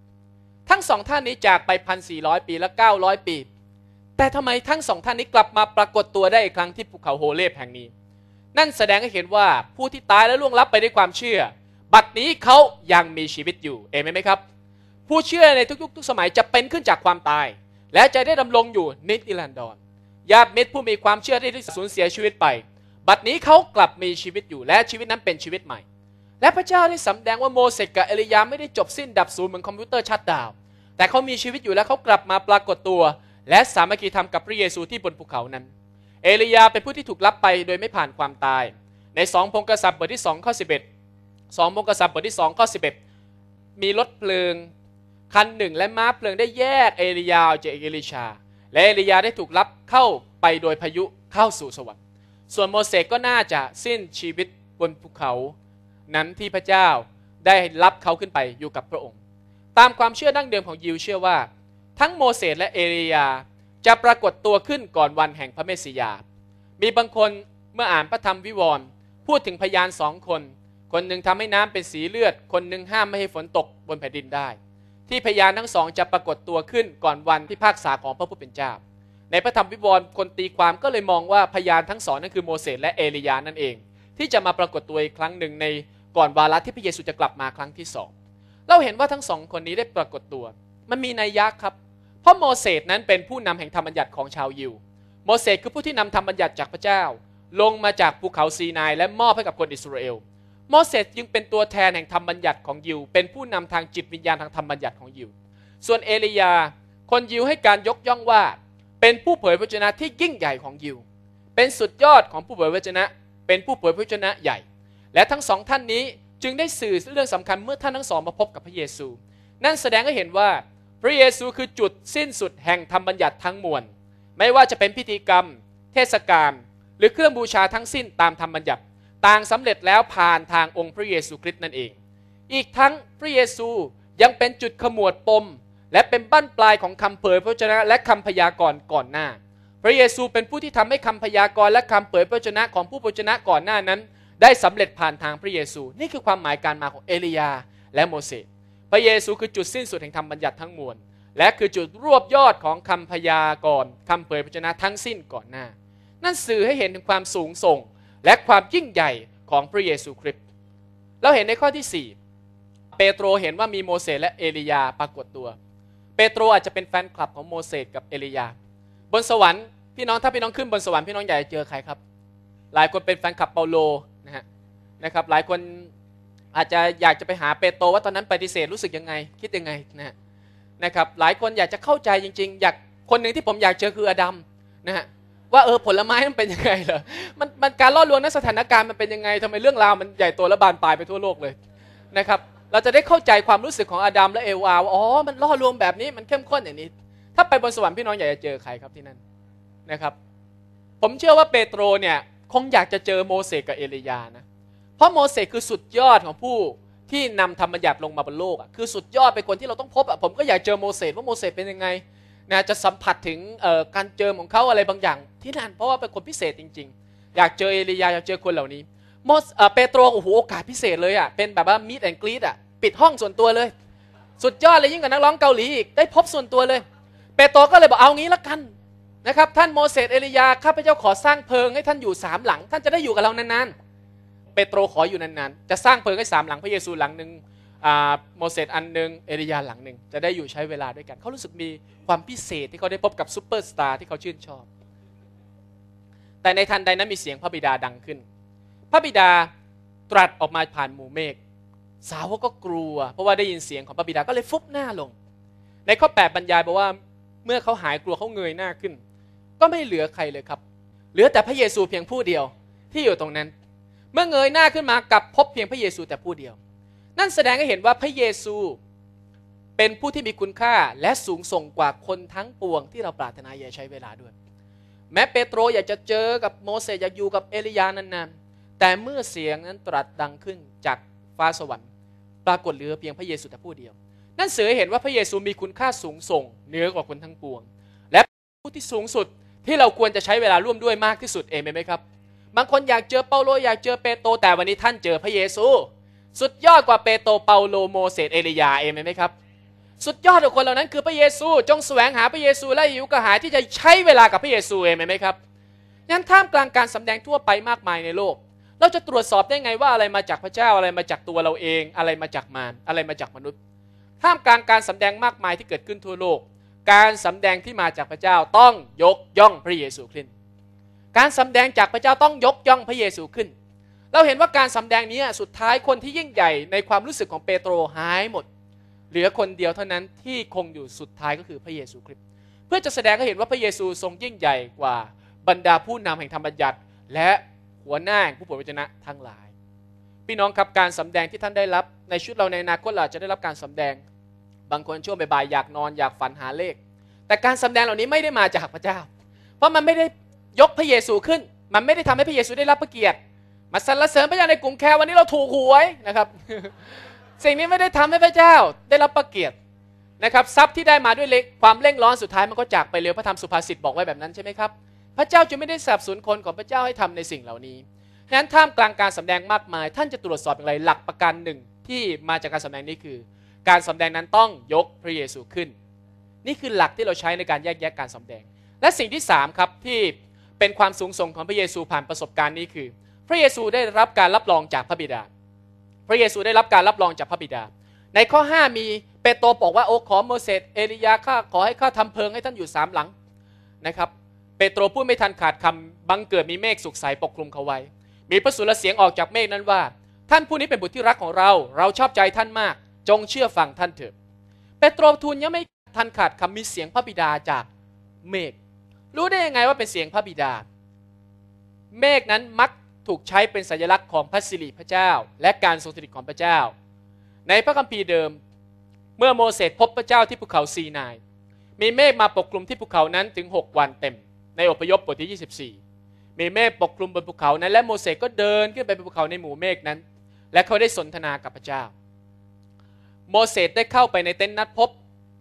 ทั้งสองท่านนี้จากไป 1,400 ปีและ 900 ปี แต่ทำไมทั้งสองท่านนี้กลับมาปรากฏตัวได้อีกครั้งที่ภูเขาโฮเลบแห่งนี้ นั่นแสดงให้เห็นว่าผู้ที่ตายและล่วงลับไปด้วยความเชื่อบัดนี้เขายังมีชีวิตอยู่ เอเมนไหมครับ ผู้เชื่อในทุกยุคทุกสมัยจะเป็นขึ้นจากความตาย และจะได้ดำรงอยู่นิติลันดอนญาติมิตรผู้มีความเชื่อที่สูญเสียชีวิตไป บัดนี้เขากลับมีชีวิตอยู่และชีวิตนั้นเป็นชีวิตใหม่ และพระเจ้าได้สำแดงว่าโมเสสกับเอลียาไม่ได้จบสิ้นดับศูนย์เหมือนคอมพิวเตอร์ชัดดาวแต่เขามีชีวิตอยู่และเขากลับมาปรากฏตัว และสามัคคีธรรมกับพระเยซูที่บนภูเขานั้น เอลียาเป็นผู้ที่ถูกลับไปโดยไม่ผ่านความตาย ในสองพงกษัตริย์บทที่สองข้อสิบเอ็ดงมงกษัตริย์บทที่2ข้อ11มีรถเพลิงคันหนึ่ง และม้าเพลิงได้แยกเอลียาจากเอลิชา และเอลียาได้ถูกรับเข้าไปโดยพายุเข้าสู่สวรรค์ ส่วนโมเสสก็น่าจะสิ้นชีวิตบนภูเขานั้นที่พระเจ้าได้รับเขาขึ้นไปอยู่กับพระองค์ ตามความเชื่อดั้งเดิมของยิวเชื่อว่า ทั้งโมเสสและเอลียาจะปรากฏตัวขึ้นก่อนวันแห่งพระเมสสิยามีบางคนเมื่ออ่านพระธรรมวิวรณ์ พูดถึงพยานสองคนคนหนึ่งทำให้น้ำเป็นสีเลือด คนหนึ่งห้ามไม่ให้ฝนตกบนแผ่นดินได้ ที่พยานทั้งสองจะปรากฏตัวขึ้นก่อนวันที่ภาคษาของพระผู้เป็นเจ้า ในพระธรรมวิวรณ์คนตีความก็เลยมองว่าพยานทั้งสองนั่นคือโมเสสและเอลียานั่นเอง ที่จะมาปรากฏตัวอีกครั้งหนึ่งในก่อนวาระที่พระเยซูจะกลับมาครั้งที่สอง เราเห็นว่าทั้งสอง คนนี้ได้ปรากฏตัว มันมีนัยยะครับ เพราะโมเสสนั้นเป็นผู้นำแห่งธรรมบัญญัติของชาวยิว โมเสสคือผู้ที่นำธรรมบัญญัติจากพระเจ้า ลงมาจากภูเขาซีนายและมอบให้กับคนอิสราเอลโมเสสจึงเป็นตัวแทนแห่งธรรมบัญญัติของยิว เป็นผู้นำทางจิตวิญญาณทางธรรมบัญญัติของยิว ส่วนเอลียา คนยิวให้การยกย่องว่า เป็นผู้เผยพระชนะที่ยิ่งใหญ่ของยิว เป็นสุดยอดของผู้เผยพระชนะ เป็นผู้เผยพระชนะใหญ่ และทั้งสองท่านนี้จึงได้สื่อเรื่องสำคัญเมื่อท่านทั้งสองมาพบกับพระเยซู นั่นแสดงให้เห็นว่าพระเยซูคือจุดสิ้นสุดแห่งธรรมบัญญัติทั้งมวลไม่ว่าจะเป็นพิธีกรรม เทศกาลหรือเครื่องบูชาทั้งสิ้นตามธรรมบัญญัติ่างสำเร็จแล้วผ่านทางองค์พระเยซูคริสต์นั่นเอง อีกทั้งพระเยซูยังเป็นจุดขมวดปม และเป็นบั้นปลายของคำเผยพระชนะและคำพยากรณ์ก่อนหน้า พระเยซูเป็นผู้ที่ทำให้คำพยากรณ์และคำเผยพระชนะของผู้พระชนะก่อนหน้านั้น ได้สำเร็จผ่านทางพระเยซู นี่คือความหมายการมาของเอลียาและโมเสส พระเยซูคือจุดสิ้นสุดแห่งธรรมบัญญัติทั้งมวล และคือจุดรวบยอดของคำพยากรณ์คำเผยพระชนะทั้งสิ้นก่อนหน้า นั่นสื่อให้เห็นถึงความสูงส่งและความยิ่งใหญ่ของพระเยซูคริสต์ เราเห็นในข้อที่ 4 เปโตรเห็นว่ามีโมเสสและเอลียาปรากฏตัว เปโตรอาจจะเป็นแฟนคลับของโมเสสกับเอลียา บนสวรรค์พี่น้องถ้าพี่น้องขึ้นบนสวรรค์พี่น้องอยากจะเจอใครครับ หลายคนเป็นแฟนคลับเปาโลนะฮะนะครับหลายคนอาจจะอยากจะไปหาเปโตรว่าตอนนั้นปฏิเสธรู้สึกยังไงคิดยังไงนะนะครับหลายคนอยากจะเข้าใจจริง ๆ อยากคนหนึ่งที่ผมอยากเจอคืออดัมนะฮะว่าเออผลไม้มันเป็นยังไงเหรอ มันมันการล่อลวงในสถานการณ์มันเป็นยังไงทำไมเรื่องราวมันใหญ่โตและบานปลายไปทั่วโลกเลยนะครับ เราจะได้เข้าใจความรู้สึกของอาดัมและเอวาว่าอ๋อ มันล่อลวงแบบนี้มันเข้มข้นอย่างนี้ ถ้าไปบนสวรรค์พี่น้องอยากจะเจอใครครับที่นั่นนะครับ ผมเชื่อว่าเปโตรเนี่ยคงอยากจะเจอโมเสสกับเอลียานะ เพราะโมเสสคือสุดยอดของผู้ที่นำธรรมบัญญัติลงมาบนโลกอ่ะคือสุดยอดเป็นคนที่เราต้องพบอ่ะผมก็อยากเจอโมเสสว่าโมเสสเป็นยังไงนะจะสัมผัสถึงการเจิมของเขาอะไรบางอย่าง ที่นั่นเพราะว่าเป็นคนพิเศษจริงๆ อยากเจอเอลียาอยากเจอคนเหล่านี้โมสเปโตรโอ้โห โอกาสพิเศษเลยอ่ะเป็นแบบว่ามิดแอนกรีดอ่ะปิดห้องส่วนตัวเลย สุดยอดเลยยิ่งกว่านักร้องเกาหลีอีก ได้พบส่วนตัวเลยเปโตรก็เลยบอกเอางี้ละกันนะครับท่านโมเสสเอลียาข้าพเจ้าขอสร้างเพิงให้ท่านอยู่สามหลังท่านจะได้อยู่กับเรานานๆ เปโตรขออยู่นานๆจะสร้างเพิงให้สามหลังพระเยซูหลังหนึ่งโมเสสอันหนึ่งเอริยาหลังหนึ่ง จะได้อยู่ใช้เวลาด้วยกัน เขารู้สึกมีความพิเศษที่เขาได้พบกับซูเปอร์สตาร์ที่เขาชื่นชอบ แต่ในทันใดนั้นมีเสียงพระบิดาดังขึ้น พระบิดาตรัสออกมาผ่านหมู่เมฆสาวกก็กลัว เพราะว่าได้ยินเสียงของพระบิดาก็เลยฟุบหน้าลง ในข้อแดบรรยายบอกว่าเมื่อเขาหายกลัวเขาเงยหน้าขึ้นก็ไม่เหลือใครเลยครับ เหลือแต่พระเยซูเพียงผู้เดียวที่อยู่ตรงนั้น เมื่อเงยหน้าขึ้นมากับพบเพียงพระเยซูแต่ผู้เดียวนั่นแสดงให้เห็นว่าพระเยซูเป็นผู้ที่มีคุณค่าและสูงส่งกว่าคนทั้งปวงที่เราปรารถนาอย่าใช้เวลาด้วย แม้เปโตรอยากจะเจอกับโมเสสอยากอยู่กับเอลียานานๆแต่เมื่อเสียงนั้นตรัสดังขึ้นจากฟ้าสวรรค์ ปรากฏเหลือเพียงพระเยซู แต่ผู้เดียว นั่นเสือเห็นว่าพระเยซูมีคุณค่าสูงส่งเหนือกว่าคนทั้งปวง และผู้ที่สูงสุดที่เราควรจะใช้เวลาร่วมด้วยมากที่สุดเองไหมครับบางคนอยากเจอเปาโลอยากเจอเปโตรแต่วันนี้ท่านเจอพระเยซูสุดยอดกว่าเปโตรเปาโลโมเสสเอลียาเองไหมครับสุดยอดของคนเหล่านั้น คือพระเยซูจงแสวงหาพระเยซูและอยู่กระหายที่จะใช้เวลากับพระเยซูเองไหมครับนั้นท่ามกลางการสำแดงทั่วไปมากมายในโลก เราจะตรวจสอบได้ไงว่าอะไรมาจากพระเจ้าอะไรมาจากตัวเราเองอะไรมาจากมารอะไรมาจากมนุษย์ ท่ามกลางการสำแดงมากมายที่เกิดขึ้นทั่วโลก การสำแดงที่มาจากพระเจ้าต้องยกย่องพระเยซูขึ้นการสำแดงจากพระเจ้าต้องยกย่องพระเยซูขึ้นเราเห็นว่าการสำแดงนี้สุดท้ายคนที่ยิ่งใหญ่ในความรู้สึกของเปโตรหายหมด เหลือคนเดียวเท่านั้นที่คงอยู่สุดท้ายก็คือพระเยซูคริสต์เพื่อจะแสดงให้เห็นว่าพระเยซูทรงยิ่งใหญ่กว่าบรรดาผู้นำแห่งธรรมบัญญัติ และหัวหน้าผู้เผยพระชนะทั้งหลายพี่น้องครับการสำแดงที่ท่านได้รับในชุดเราในอนาคตเราจะได้รับการสำแดงบางคนช่วงบ่ายอยากนอนอยากฝันหาเลข แต่การสำแดงเหล่านี้ไม่ได้มาจากพระเจ้า เพราะมันไม่ได้ยกพระเยซูขึ้น มันไม่ได้ทำให้พระเยซูได้รับพระเกียรติมาสรรเสริญพระเจ้าในกลุ่มแคร์วันนี้เราถูกหวยนะครับ สิ่งนี้ไม่ได้ทำให้พระเจ้าได้รับประเกียรตินะครับทรัพย์ที่ได้มาด้วยเล็กความเร่งร้อนสุดท้ายมันก็จากไปเร็วพระธรรมสุภาษิตบอกไว้แบบนั้นใช่ไหมครับพระเจ้าจะไม่ได้สับสนคนของพระเจ้าให้ทำในสิ่งเหล่านี้นั้นท่ามกลางการสำแดงมากมาย ท่านจะตรวจสอบอย่างไรหลักประการหนึ่งที่มาจากการสำแดงนี้คือ การสำแดงนั้นต้องยกพระเยซูขึ้น นี่คือหลักที่เราใช้ในการแยกแยะการสำแดง และสิ่งที่3ครับที่เป็นความสูงส่งของพระเยซูผ่านประสบการณ์นี้คือพระเยซูได้รับการรับรองจากพระบิดา พระเยซูได้รับการรับรองจากพระบิดา ในข้อ5มีเปโตรบอกว่าโอ้ขอโมเสสเอลียาข้าขอให้ข้าทำเพิงให้ท่าน อยู่สามหลังนะครับเปโตรพูดไม่ทันขาดคำบังเกิดมีเมฆสุกใสปกคลุมเขาไว้ มีพระสุรเสียงออกจากเมฆนั้นว่า ท่านผู้นี้เป็นบุตรที่รักของเราเราชอบใจท่านมากจงเชื่อฟังท่านเถิดเปโตรทูลยังไม่ทันขาดคำมีเสียงพระบิดาจากเมฆรู้ได้ยังไงว่าเป็นเสียงพระบิดา เมฆนั้นมักถูกใช้เป็นสัญลักษณ์ของพระสิริพระเจ้า และการทรงสถิตของพระเจ้า ในพระคัมภีร์เดิม เมื่อโมเสสพบพระเจ้าที่ภูเขาซีนายมีเมฆมาปกคลุมที่ภูเขานั้นถึง 6 วันเต็ม ในอพยพบทที่ 24มีเมฆปกคลุมบนภูเขานั้น และโมเสสก็เดินขึ้นไปบนภูเขาในหมู่เมฆนั้น และเขาได้สนทนากับพระเจ้า โมเสสได้เข้าไปในเต็นท์นัดพบ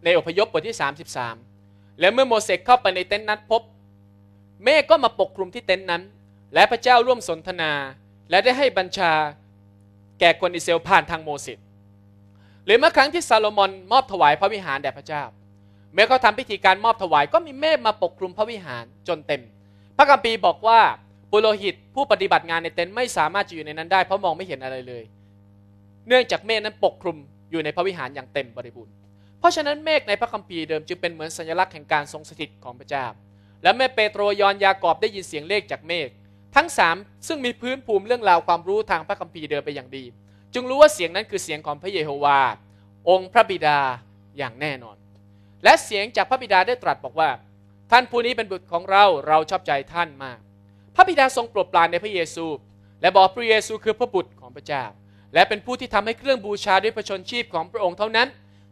ในอพยพบทที่ 33 และเมื่อโมเสสเข้าไปในเต็นท์นัดพบ เมฆก็มาปกคลุมที่เต็นท์นั้นและพระเจ้าร่วมสนทนาและได้ให้บัญชาแก่คนอิสเอลผ่านทางโมเสสหรือเมื่อครั้งที่ซาโลมอนมอบถวายพระวิหารแด่พระเจ้าเมื่อเขาทำพิธีการมอบถวายก็มีเมฆมาปกคลุมพระวิหารจนเต็ม พระคัมปีบอกว่าปุโรหิตผู้ปฏิบัติงานในเต็นท์ไม่สามารถจะอยู่ในนั้นได้เพราะมองไม่เห็นอะไรเลย เนื่องจากเมฆนั้นปกคลุมอยู่ในพระวิหารอย่างเต็มบริบูรณ์เพราะฉะนั้นเมฆในพระคัมภีร์เดิมจึงเป็นเหมือนสัญลักษณ์แห่งการทรงสถิตของพระเจ้า และแม่เปโตรยอนยากอบได้ยินเสียงเลขจากเมฆทั้งสามซึ่งมีพื้นภูมิเรื่องราวความรู้ทางพระคัมภีร์เดิมไปอย่างดี จึงรู้ว่าเสียงนั้นคือเสียงของพระเยโฮวาองค์พระบิดาอย่างแน่นอน และเสียงจากพระบิดาได้ตรัสบอกว่า ท่านผู้นี้เป็นบุตรของเราเราชอบใจท่านมาก พระบิดาทรงโปรดปรานในพระเยซู และบอกพระเยซูคือพระบุตรของพระเจ้า และเป็นผู้ที่ทำให้เครื่องบูชาด้วยพระชนชีพของพระองค์เท่านั้น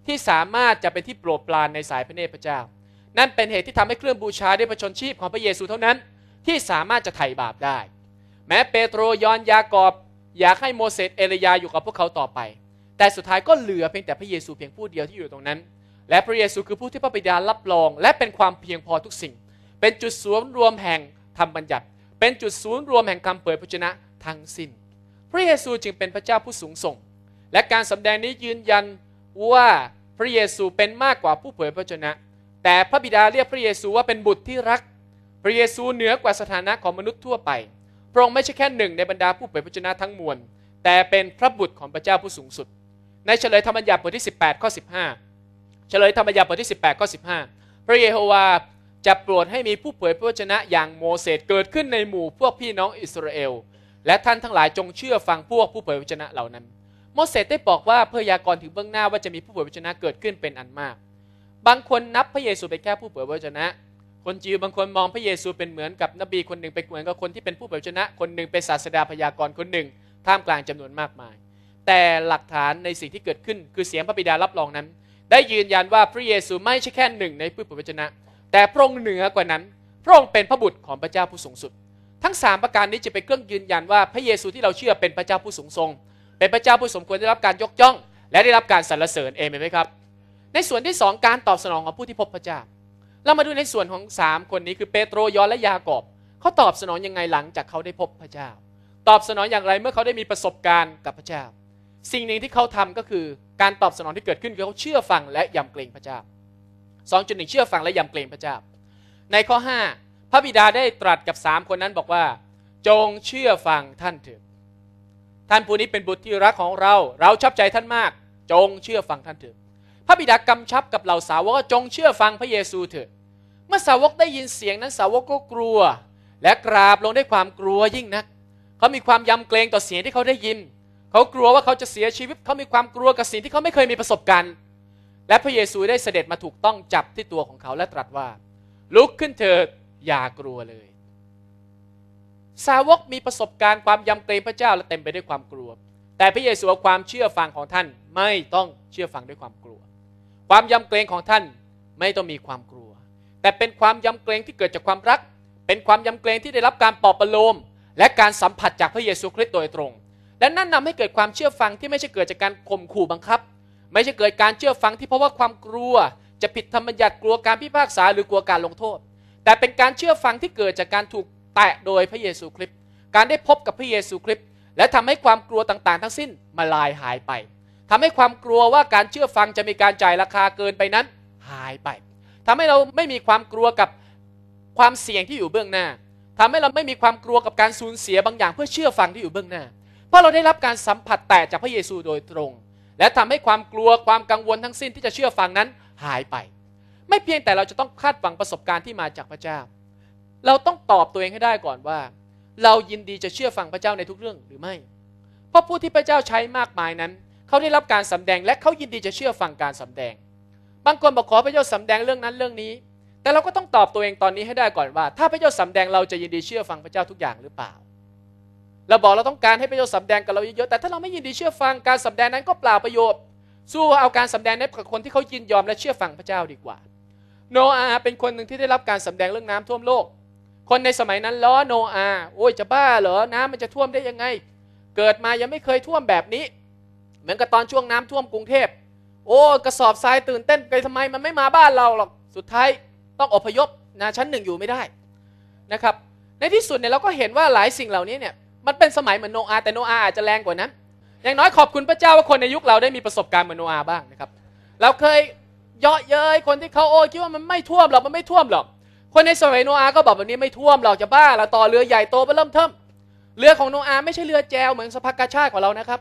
ที่สามารถจะเป็นที่โปรดปรานในสายพระเนตรพระเจ้า นั่นเป็นเหตุที่ทำให้เครื่องบูชาด้วยพระชนชีพของพระเยซูเท่านั้นที่สามารถจะไถ่บาปได้ แม้เปโตรยอนยากอบอยากให้โมเสสเอลียาอยู่กับพวกเขาต่อไป แต่สุดท้ายก็เหลือเพียงแต่พระเยซูเพียงผู้เดียวที่อยู่ตรงนั้น และพระเยซูคือผู้ที่พระบิดารับรองและ เป็นความเพียงพอทุกสิ่ง เป็นจุดศูนย์รวมแห่งธรรมบัญญัติ เป็นจุดศูนย์รวมแห่งคำเผยพระชนะทั้งสิ้น พระเยซูจึงเป็นพระเจ้าผู้สูงส่ง และการสำแดงนี้ยืนยันว่าพระเยซูเป็นมากกว่าผู้เผยพระชนะ แต่พระบิดาเรียกพระเยซูว่าเป็นบุตรที่รักพระเยซูเหนือกว่าสถานะของมนุษย์ทั่วไป พระองค์ไม่ใช่แค่หนึ่งในบรรดาผู้เผยพระชนะทั้งมวล แต่เป็นพระบุตรของพระเจ้าผู้สูงสุด ในเฉลยธรรมบัญญัติบทที่ 18 ข้อ 15 เฉลยธรรมบัญญัติบทที่ 18 ข้อ 15 พระเยโฮวาจะโปรดให้มีผู้เผยพระชนะอย่างโมเสสเกิดขึ้นในหมู่พวกพี่น้องอิสราเอล และท่านทั้งหลายจงเชื่อฟังพวกผู้เผยพระชนะเหล่านั้น โมเสสได้บอกว่าเพยากรถึงเบื้องหน้าว่าจะมีผู้เผยพระชนะเกิดขึ้นเป็นอันมาก บางคนนับพระเยซูเป็นแค่ผู้เผยพระชนะคนจีวบางคนมองพระเยซูเป็นเหมือนกับนบีคนหนึ่งเป็นเหมือนกับคนที่เป็นผู้เผยชนะคนหนึ่งเป็นศาสดาพยากรคนหนึ่งท่ามกลางจำนวนมากมาย แต่หลักฐานในสิ่งที่เกิดขึ้นคือเสียงพระบิดารับรองนั้น ได้ยืนยันว่าพระเยซูไม่ใช่แค่หนึ่งในผู้เผยชนะแต่พระองค์เหนือกว่านั้นพระองค์เป็นพระบุตรของพระเจ้าผู้สูงสุด ทั้ง 3 ประการนี้จะเป็นเครื่องยืนยันว่าพระเยซูที่เราเชื่อเป็นพระเจ้าผู้สูงทรงเป็นพระเจ้าผู้สมควรได้รับการยกย่อง และได้รับการสรรเสริญเองไหมครับในส่วนที่2การตอบสนองของผู้ที่พบพระเจ้าเรามาดูในส่วนของสามคนนี้คือเปโตรยอนและยากบเขาตอบสนองยังไงหลังจากเขาได้พบพระเจ้า ตอบสนองอย่างไรเมื่อเขาได้มีประสบการณ์กับพระเจ้าสิ่งหนึ่งที่เขาทำก็คือการตอบสนองที่เกิดขึ้นคือเขาเชื่อฟังและยำเกรงพระเจ้า2.1เชื่อฟังและยำเกรงพระเจ้าในข้อ5พระบิดาได้ตรัสกับสามคนนั้นบอกว่า จงเชื่อฟังท่านเถิดท่านผู้นี้เป็นบุตรที่รักของเราเราชอบใจท่านมาก จงเชื่อฟังท่านเถิดพระบิดากำชับกับเหล่าสาวกจงเชื่อฟังพระเยซูเถิดเมื่อสาวกได้ยินเสียงนั้นสาวกก็กลัวและกราบลงด้วยความกลัวยิ่งนัก เขามีความยำเกรงต่อเสียงที่เขาได้ยิน เขากลัวว่าเขาจะเสียชีวิต เขามีความกลัวกับสิ่งที่เขาไม่เคยมีประสบการณ์ และพระเยซูได้เสด็จมาถูกต้องจับที่ตัวของเขาและตรัสว่า ลุกขึ้นเถิดอย่ากลัวเลย สาวกมีประสบการณ์ความยำเกรงพระเจ้าและเต็มไปด้วยความกลัว แต่พระเยซูเอาความเชื่อฟังของท่านไม่ต้องเชื่อฟังด้วยความกลัวความยำเกรงของท่านไม่ต้องมีความกลัว แต่เป็นความยำเกรงที่เกิดจากความรัก เป็นความยำเกรงที่ได้รับการปลอบประโลมและการสัมผัสจากพระเยซูคริสต์โดยตรงและนั่นนำให้เกิดความเชื่อฟังที่ไม่ใช่เกิดจากการข่มขู่บังคับ ไม่ใช่เกิดการเชื่อฟังที่เพราะว่าความกลัวจะผิดธรรมบัญญัติกลัวการพิพากษาหรือกลัวการลงโทษ แต่เป็นการเชื่อฟังที่เกิดจากการถูกแตะโดยพระเยซูคริสต์การได้พบกับพระเยซูคริสต์และทำให้ความกลัวต่างๆ ทั้งสิ้นมาลายหายไปทำให้ความกลัวว่าการเชื่อฟังจะมีการจ่ายราคาเกินไปนั้น หายไปทำให้เราไม่มีความกลัวกับความเสี่ยงที่อยู่เบื้องหน้าทำให้เราไม่มีความกลัวกับการสูญเสียบางอย่างเพื่อเชื่อฟังที่อยู่เบื้องหน้า เพราะเราได้รับการสัมผัสแต่จากพระเยซูโดยตรง และทำให้ความกลัวความกังวลทั้งสิ้นที่จะเชื่อฟังนั้นหายไป ไม่เพียงแต่เราจะต้องคาดหวังประสบการณ์ที่มาจากพระเจ้า เราต้องตอบตัวเองให้ได้ก่อนว่า เรายินดีจะเชื่อฟังพระเจ้าในทุกเรื่องหรือไม่ เพราะผู้ที่พระเจ้าใช้มากมายนั้นเขาได้รับการสำแดงและเขายินดีจะเชื่อฟังการสำแดง บางคนบอกขอพระเจ้าสำแดงเรื่องนั้นเรื่องนี้ แต่เราก็ต้องตอบตัวเองตอนนี้ให้ได้ก่อนว่า ถ้าพระเจ้าสำแดงเราจะยินดีเชื่อฟังพระเจ้าทุกอย่างหรือเปล่าเราบอกเราต้องการให้พระเจ้าสำแดงกับเราเยอะๆ แต่ถ้าเราไม่ยินดีเชื่อฟังการสำแดงนั้นก็เปล่าประโยชน์ สู้เอาการสำแดงนั้นกับคนที่เขายินยอมและเชื่อฟังพระเจ้าดีกว่า โนอาเป็นคนหนึ่งที่ได้รับการสำแดงเรื่องน้ำท่วมโลก คนในสมัยนั้นล้อโนอาโอ้ยจะบ้าเหรอ น้ำมันจะท่วมได้ยังไง เกิดมายังไม่เคยท่วมแบบนี้เหมือนกับตอนช่วงน้ำท่วมกรุงเทพ โอ้ กระสอบทรายตื่นเต้นไปทำไม มันไม่มาบ้านเราหรอก สุดท้ายต้องอพยพนะ ชั้นหนึ่งอยู่ไม่ได้นะครับ ในที่สุดเนี่ย เราก็เห็นว่าหลายสิ่งเหล่านี้เนี่ย มันเป็นสมัยเหมือนโนอา แต่โนอาอาจจะแรงกว่านั้น อย่างน้อยขอบคุณพระเจ้าว่าคนในยุคเราได้มีประสบการณ์เหมือนโนอาบ้างนะครับ เราเคยเยาะเย้ยคนที่เขาโอ้คิดว่ามันไม่ท่วมหรอก มันไม่ท่วมหรอก คนในสมัยโนอา ก็บอกแบบนี้ไม่ท่วมหรอกจะบ้าเราต่อเรือใหญ่โตไปเริ่มเทิมเรือของโนอา ไม่ใช่เรือแจวเหมือนสภากาชาติของเรานะครับ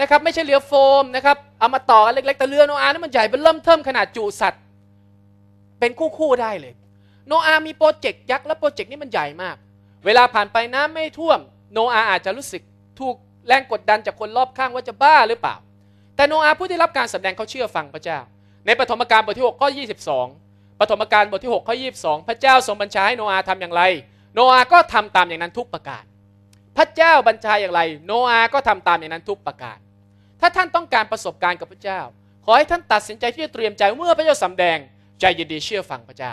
นะครับไม่ใช่เหรือโฟมนะครับเอามาต่อกันเล็กๆแต่เรือโนอาห์นี่มันใหญ่เป็นเริ่มเทิมขนาดจุสัตว์เป็นคู่คู่ได้เลย โนอาห์มีโปรเจกต์ ยักษ์ และโปรเจกต์นี้มันใหญ่มาก เวลาผ่านไปน้ำไม่ท่วม โนอาห์อาจจะรู้สึกถูกแรงกดดันจากคนรอบข้างว่าจะบ้าหรือเปล่า แต่โนอาห์ผู้ที่รับการสดงเขาเชื่อฟังพระเจ้า ในปฐมกาลบทที่6ข้อ22ปฐมกาลบทที่ 6 ข้อ 22 พระเจ้าทรงบัญชาให้โนอาห์ทำอย่างไร โนอาห์ก็ทำตามอย่างนั้นทุกประการ พระเจ้าบัญชาอย่างไร โนอาห์ก็ทำตามอย่างนั้นทุกประการถ้าท่านต้องการประสบการณ์กับพระเจ้า ขอให้ท่านตัดสินใจที่จะเตรียมใจเมื่อพระเจ้าสำแดง ใจยินดีเชื่อฟังพระเจ้า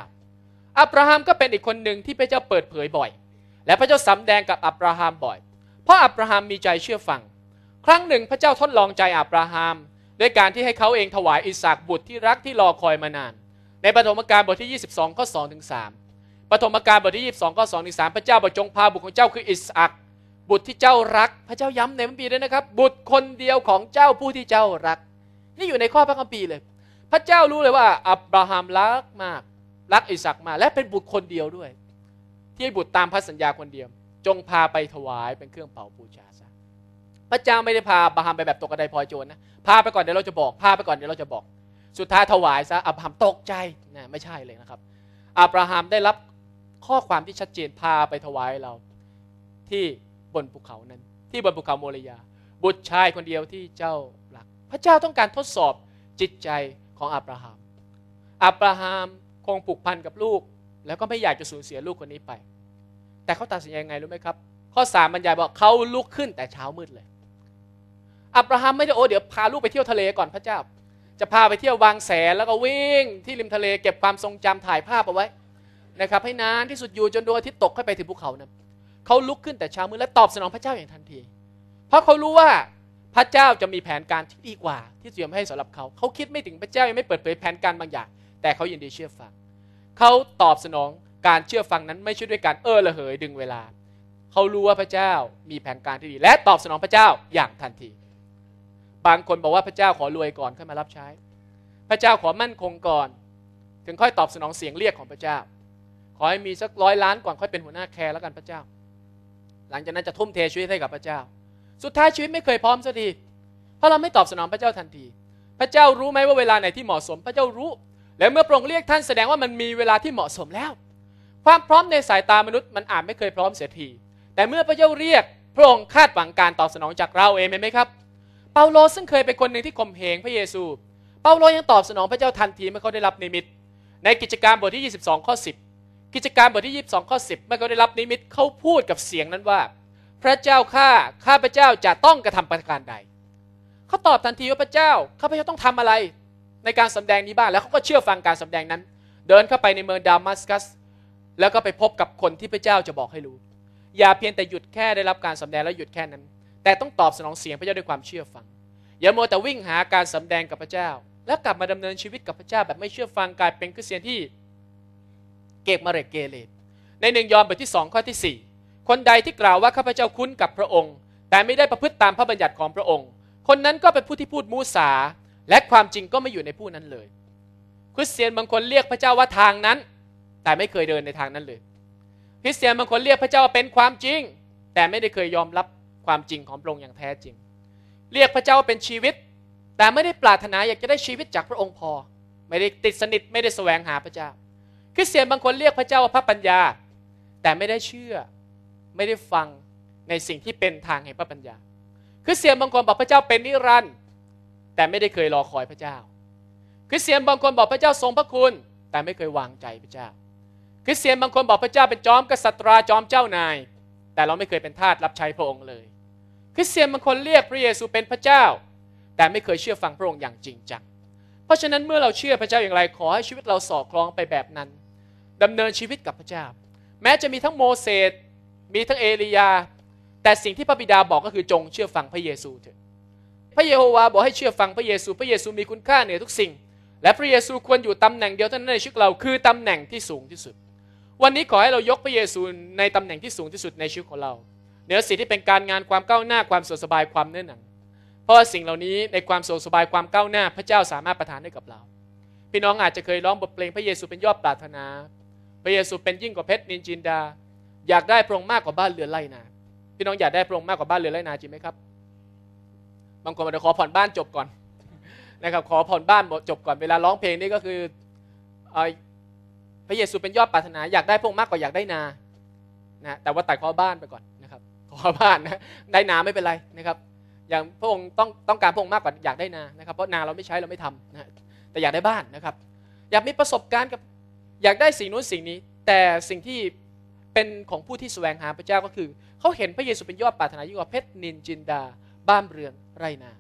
อับราฮัมก็เป็นอีกคนหนึ่งที่พระเจ้าเปิดเผยบ่อย และพระเจ้าสำแดงกับอับราฮัมบ่อย เพราะอับราฮัมมีใจเชื่อฟัง ครั้งหนึ่งพระเจ้าทดลองใจอับราฮัมด้วยการที่ให้เขาเองถวายอิสากบุตรที่รักที่รอคอยมานาน ในปฐมกาลบทที่ 22ข้อ2ถึง3ปฐมกาลบทที่22ข้อ2ถึง3พระเจ้าบอกจงพาบุตรของเจ้าคืออิสอักบุตรที่เจ้ารัก พระเจ้าย้ำในพระคัมภีร์ด้วยนะครับ บุตรคนเดียวของเจ้าผู้ที่เจ้ารัก นี่อยู่ในข้อพระคัมภีร์เลย พระเจ้ารู้เลยว่าอับราฮัมรักมากรักอิสักมากและเป็นบุตรคนเดียวด้วยที่บุตรตามพระสัญญาคนเดียวจงพาไปถวายเป็นเครื่องเผาบูชาซะพระเจ้าไม่ได้พาอับราฮัมไปแบบตกกระไดพลอยโจรนะพาไปก่อนเดี๋ยวเราจะบอกพาไปก่อนเดี๋ยวเราจะบอก สุดท้ายถวายซะอับราฮัมตกใจนะไม่ใช่เลยนะครับอับราฮัมได้รับข้อความที่ชัดเจนพาไปถวายเราที่บนภูเขานั้น ที่บนภูเขาโมริยาบุตรชายคนเดียวที่เจ้ารัก พระเจ้าต้องการทดสอบจิตใจของอับราฮัมอับราฮัมคงผูกพันกับลูก แล้วก็ไม่อยากจะสูญเสียลูกคนนี้ไป แต่เขาตัดสินยังไงรู้ไหมครับ ข้อสามบรรยายบอกเขาลุกขึ้นแต่เช้ามืดเลยอับราฮัมไม่ได้โอ้เดี๋ยวพาลูกไปเที่ยวทะเลก่อนพระเจ้า จะพาไปเที่ยววางแสนแล้วก็วิ่งที่ริมทะเลเก็บความทรงจำถ่ายภาพเอาไว้นะครับให้นานที่สุดอยู่จนดวงอาทิตย์ตกค่อยไปถึงภูเขานั้นเขาลุกขึ้นแต่เช้ามืดและตอบสนองพระเจ้าอย่างทันที เพราะเขารู้ว่าพระเจ้าจะมีแผนการที่ดีกว่า ที่เตรียมให้สำหรับเขา เขาคิดไม่ถึงพระเจ้ายังไม่เปิดเผยแผนการบางอย่าง แต่เขายินดีเชื่อฟัง เขาตอบสนองการเชื่อฟังนั้นไม่ใช่ด้วยการเออละเหยดึงเวลา เขารู้ว่าพระเจ้ามีแผนการที่ดีและตอบสนองพระเจ้าอย่างทันที บางคนบอกว่าพระเจ้าขอรวยก่อนค่อยมารับใช้ พระเจ้าขอมั่นคงก่อน ถึงค่อยตอบสนองเสียงเรียกของพระเจ้า ขอให้มีสักร้อยล้านก่อนค่อยเป็นหัวหน้าแคร์แล้วกันพระเจ้าังจากนั้นจะทุ่มเทชีวิตให้กับพระเจ้า สุดท้ายชีวิตไม่เคยพร้อมสักที เพราะเราไม่ตอบสนองพระเจ้าทันที พระเจ้ารู้ไหมว่าเวลาไหนที่เหมาะสม พระเจ้ารู้ และเมื่อพระองค์เรียกท่านแสดงว่ามันมีเวลาที่เหมาะสมแล้ว ความพร้อมในสายตามนุษย์มันอาจไม่เคยพร้อมเสียที แต่เมื่อพระเจ้าเรียก พระองค์คาดหวังการตอบสนองจากเราเองไหมครับ เปาโลซึ่งเคยเป็นคนหนึ่งที่ข่มเหงพระเยซู เปาโลยังตอบสนองพระเจ้าทันทีเมื่อเขาได้รับนิมิต ในกิจการบทที่22ข้อ10กิจการบทที่ยี่สองข้อสิบเมื่อเขาได้รับนิมิตเขาพูดกับเสียงนั้นว่า พระเจ้าข้าข้าพระเจ้าจะต้องกระทำประการใดเขาตอบทันทีว่าพระเจ้าข้าพระเจ้าต้องทำอะไรในการสำแดงนี้บ้าง แล้วเขาก็เชื่อฟังการสำแดงนั้น เดินเข้าไปในเมืองดามัสกัส แล้วก็ไปพบกับคนที่พระเจ้าจะบอกให้รู้อย่าเพียงแต่หยุดแค่ได้รับการสำแดงแล้วหยุดแค่นั้น แต่ต้องตอบสนองเสียงพระเจ้าด้วยความเชื่อฟัง อย่ามัวแต่วิ่งหาการสำแดงกับพระเจ้า แล้วกลับมาดำเนินชีวิตกับพระเจ้าแบบไม่เชื่อฟังกลายเป็นคริสเตียนที่เกบมาเรกเกเลตในหนึ่งยอห์นบทที่สองข้อที่4คนใดที่กล่าวว่าข้าพเจ้าคุ้นกับพระองค์ แต่ไม่ได้ประพฤติตามพระบัญญัติของพระองค์ คนนั้นก็เป็นผู้ที่พูดมูสา และความจริงก็ไม่อยู่ในผู้นั้นเลย คริสเตียนบางคนเรียกพระเจ้าว่าทางนั้น แต่ไม่เคยเดินในทางนั้นเลย คริสเตียนบางคนเรียกพระเจ้าว่าเป็นความจริง แต่ไม่ได้เคยยอมรับความจริงของพระองค์อย่างแท้จริง เรียกพระเจ้าว่าเป็นชีวิต แต่ไม่ได้ปรารถนาอยากจะได้ชีวิตจากพระองค์พอ ไม่ได้ติดสนิทไม่ได้แสวงหาพระเจ้าคริสเตียนบางคนเรียกพระเจ้าว่าพระปัญญาแต่ไม่ได้เชื่อไม่ได้ฟังในสิ่งที่เป็นทางแห่งพระปัญญาคริสเตียนบางคนบอกพระเจ้าเป็นนิรันดร์แต่ไม่ได้เคยรอคอยพระเจ้าคริสเตียนบางคนบอกพระเจ้าทรงพระคุณ แต่ไม่เคยวางใจพระเจ้าคริสเตียนบางคนบอกพระเจ้าเป็นจอมกษัตราจอมเจ้านาย แต่เราไม่เคยเป็นทาสรับใช้พระองค์เลยคริสเตียนบางคนเรียกพระเยซูเป็นพระเจ้า แต่ไม่เคยเชื่อฟังพระองค์อย่างจริงจังเพราะฉะนั้นเมื่อเราเชื่อพระเจ้าอย่างไรขอให้ชีวิตเราสอดคล้องไปแบบนั้นดำเนินชีวิตกับพระเจ้า แม้จะมีทั้งโมเสสมีทั้งเอลียา แต่สิ่งที่พระบิดาบอกก็คือจงเชื่อฟังพระเยซูเถิดพระเยโฮวาบอกให้เชื่อฟังพระเยซู พระเยซูมีคุณค่าเหนือทุกสิ่ง และพระเยซูควรอยู่ตำแหน่งเดียวเท่านั้นในชีวิตเรา คือตำแหน่งที่สูงที่สุด วันนี้ขอให้เรายกพระเยซูในตำแหน่งที่สูงที่สุดในชีวิตของเราเหนือสิ่งที่เป็นการงานความก้าวหน้าความสสบายความเนื่อหนังเพราะสิ่งเหล่านี้ในความสสบายความก้าวหน้าพระเจ้าสามารถประทานให้กับเราพี่น้องอาจจะเคยร้องบทเพลงพระเยซูเป็นยอดปรารถนาพระเยซูเป็นยิ่งกว่าเพชรนินจินดา อยากได้พระองค์มากกว่าบ้านเรือนไร่นาพี่น้องอยากได้พระองค์มากกว่าบ้านเรือนไร่นาจริงไหมครับบางคนมาจะขอผ่อนบ้านจบก่อนนะครับขอผ่อนบ้านจบก่อนเวลาร้องเพลงนี่ก็คือพระเยซูเป็นยอดปรารถนา อยากได้พระองค์มากกว่าอยากได้นานะแต่ว่าแต่ขอบ้านไปก่อนนะครับขอบ้านนะได้นาไม่เป็นไรนะครับ อย่างพระองค์ต้องต้องการพระองค์มากกว่าอยากได้นานะครับ เพราะนาเราไม่ใช้เราไม่ทำนะแต่อยากได้บ้านนะครับ อยากมีประสบการณ์กับอยากได้สิ่งนู้นสิ่งนี้ แต่สิ่งที่เป็นของผู้ที่แสวงหาพระเจ้าก็คือ เขาเห็นพระเยซูเป็นยอดปรารถนายิ่งกว่าเพชร นินจินดา บ้านเรือนไรนา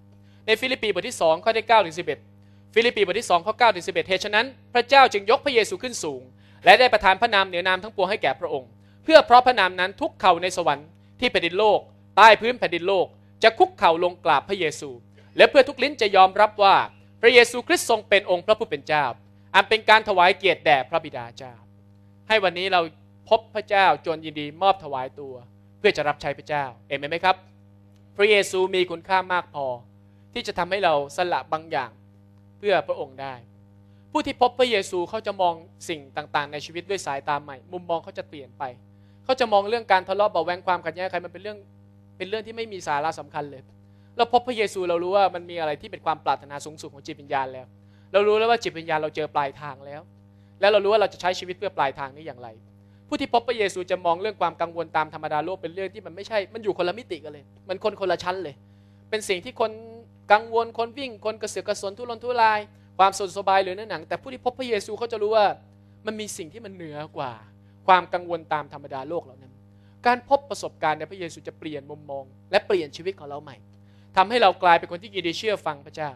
ในฟิลิปปีบทที่2ข้อที่9ถึง11 ฟิลิปปีบทที่2ข้อ9ถึง11 เหตุฉะนั้น พระเจ้าจึงยกพระเยซูขึ้นสูง และได้ประทานพระนามเหนือนามทั้งปวงให้แก่พระองค์ เพื่อเพราะพระนามนั้นทุกเข่าในสวรรค์ที่แผ่นดินโลกใต้พื้นแผ่นดินโลก จะคุกเข่าลงกราบพระเยซู และเพื่อทุกลิ้นจะยอมรับว่าพระเยซูคริสต์ทรงเป็นองค์พระผู้เป็นเจ้าอันเป็นการถวายเกียรติแด่พระบิดาเจ้าให้วันนี้เราพบพระเจ้าจนยินดีมอบถวายตัว เพื่อจะรับใช้พระเจ้าเอเมนไหมครับ พระเยซูมีคุณค่ามากพอ ที่จะทำให้เราสละบางอย่างเพื่อพระองค์ได้ ผู้ที่พบพระเยซูเขาจะมองสิ่งต่างๆในชีวิต ด้วยสายตาใหม่ มุมมองเขาจะเปลี่ยนไป เขาจะมองเรื่องการทะเลาะเบาแวงความขัดแย้งใครมันเป็นเรื่อง เป็นเรื่องที่ไม่มีสาระสำคัญเลยเราพบพระเยซูเรารู้ว่ามันมีอะไรที่เป็นความปรารถนาสูงสุดของจิตวิญญาณแล้วเรารู้แล้วว่าจิตวิญญาณเราเจอปลายทางแล้ว และเรารู้ว่าเราจะใช้ชีวิตเพื่อปลายทางนี้อย่างไร ผู้ที่พบพระเยซูจะมองเรื่องความกังวลตามธรรมดาโลกเป็นเรื่องที่มันไม่ใช่ มันอยู่คนละมิติกันเลย มันคนคนละชั้นเลย เป็นสิ่งที่คนกังวล คนวิ่ง คนกระเสือกกระสนทุรนทุราย ความสุขสบายหรือเนื้อหนัง แต่ผู้ที่พบพระเยซูเขาจะรู้ว่า มันมีสิ่งที่มันเหนือกว่าความกังวลตามธรรมดาโลกเหล่านั้นการพบประสบการณ์ในพระเยซูจะเปลี่ยนมุมมอง และเปลี่ยนชีวิตของเราใหม่ ทำให้เรากลายเป็นคนที่ยินดีเชื่อฟังพระเจ้า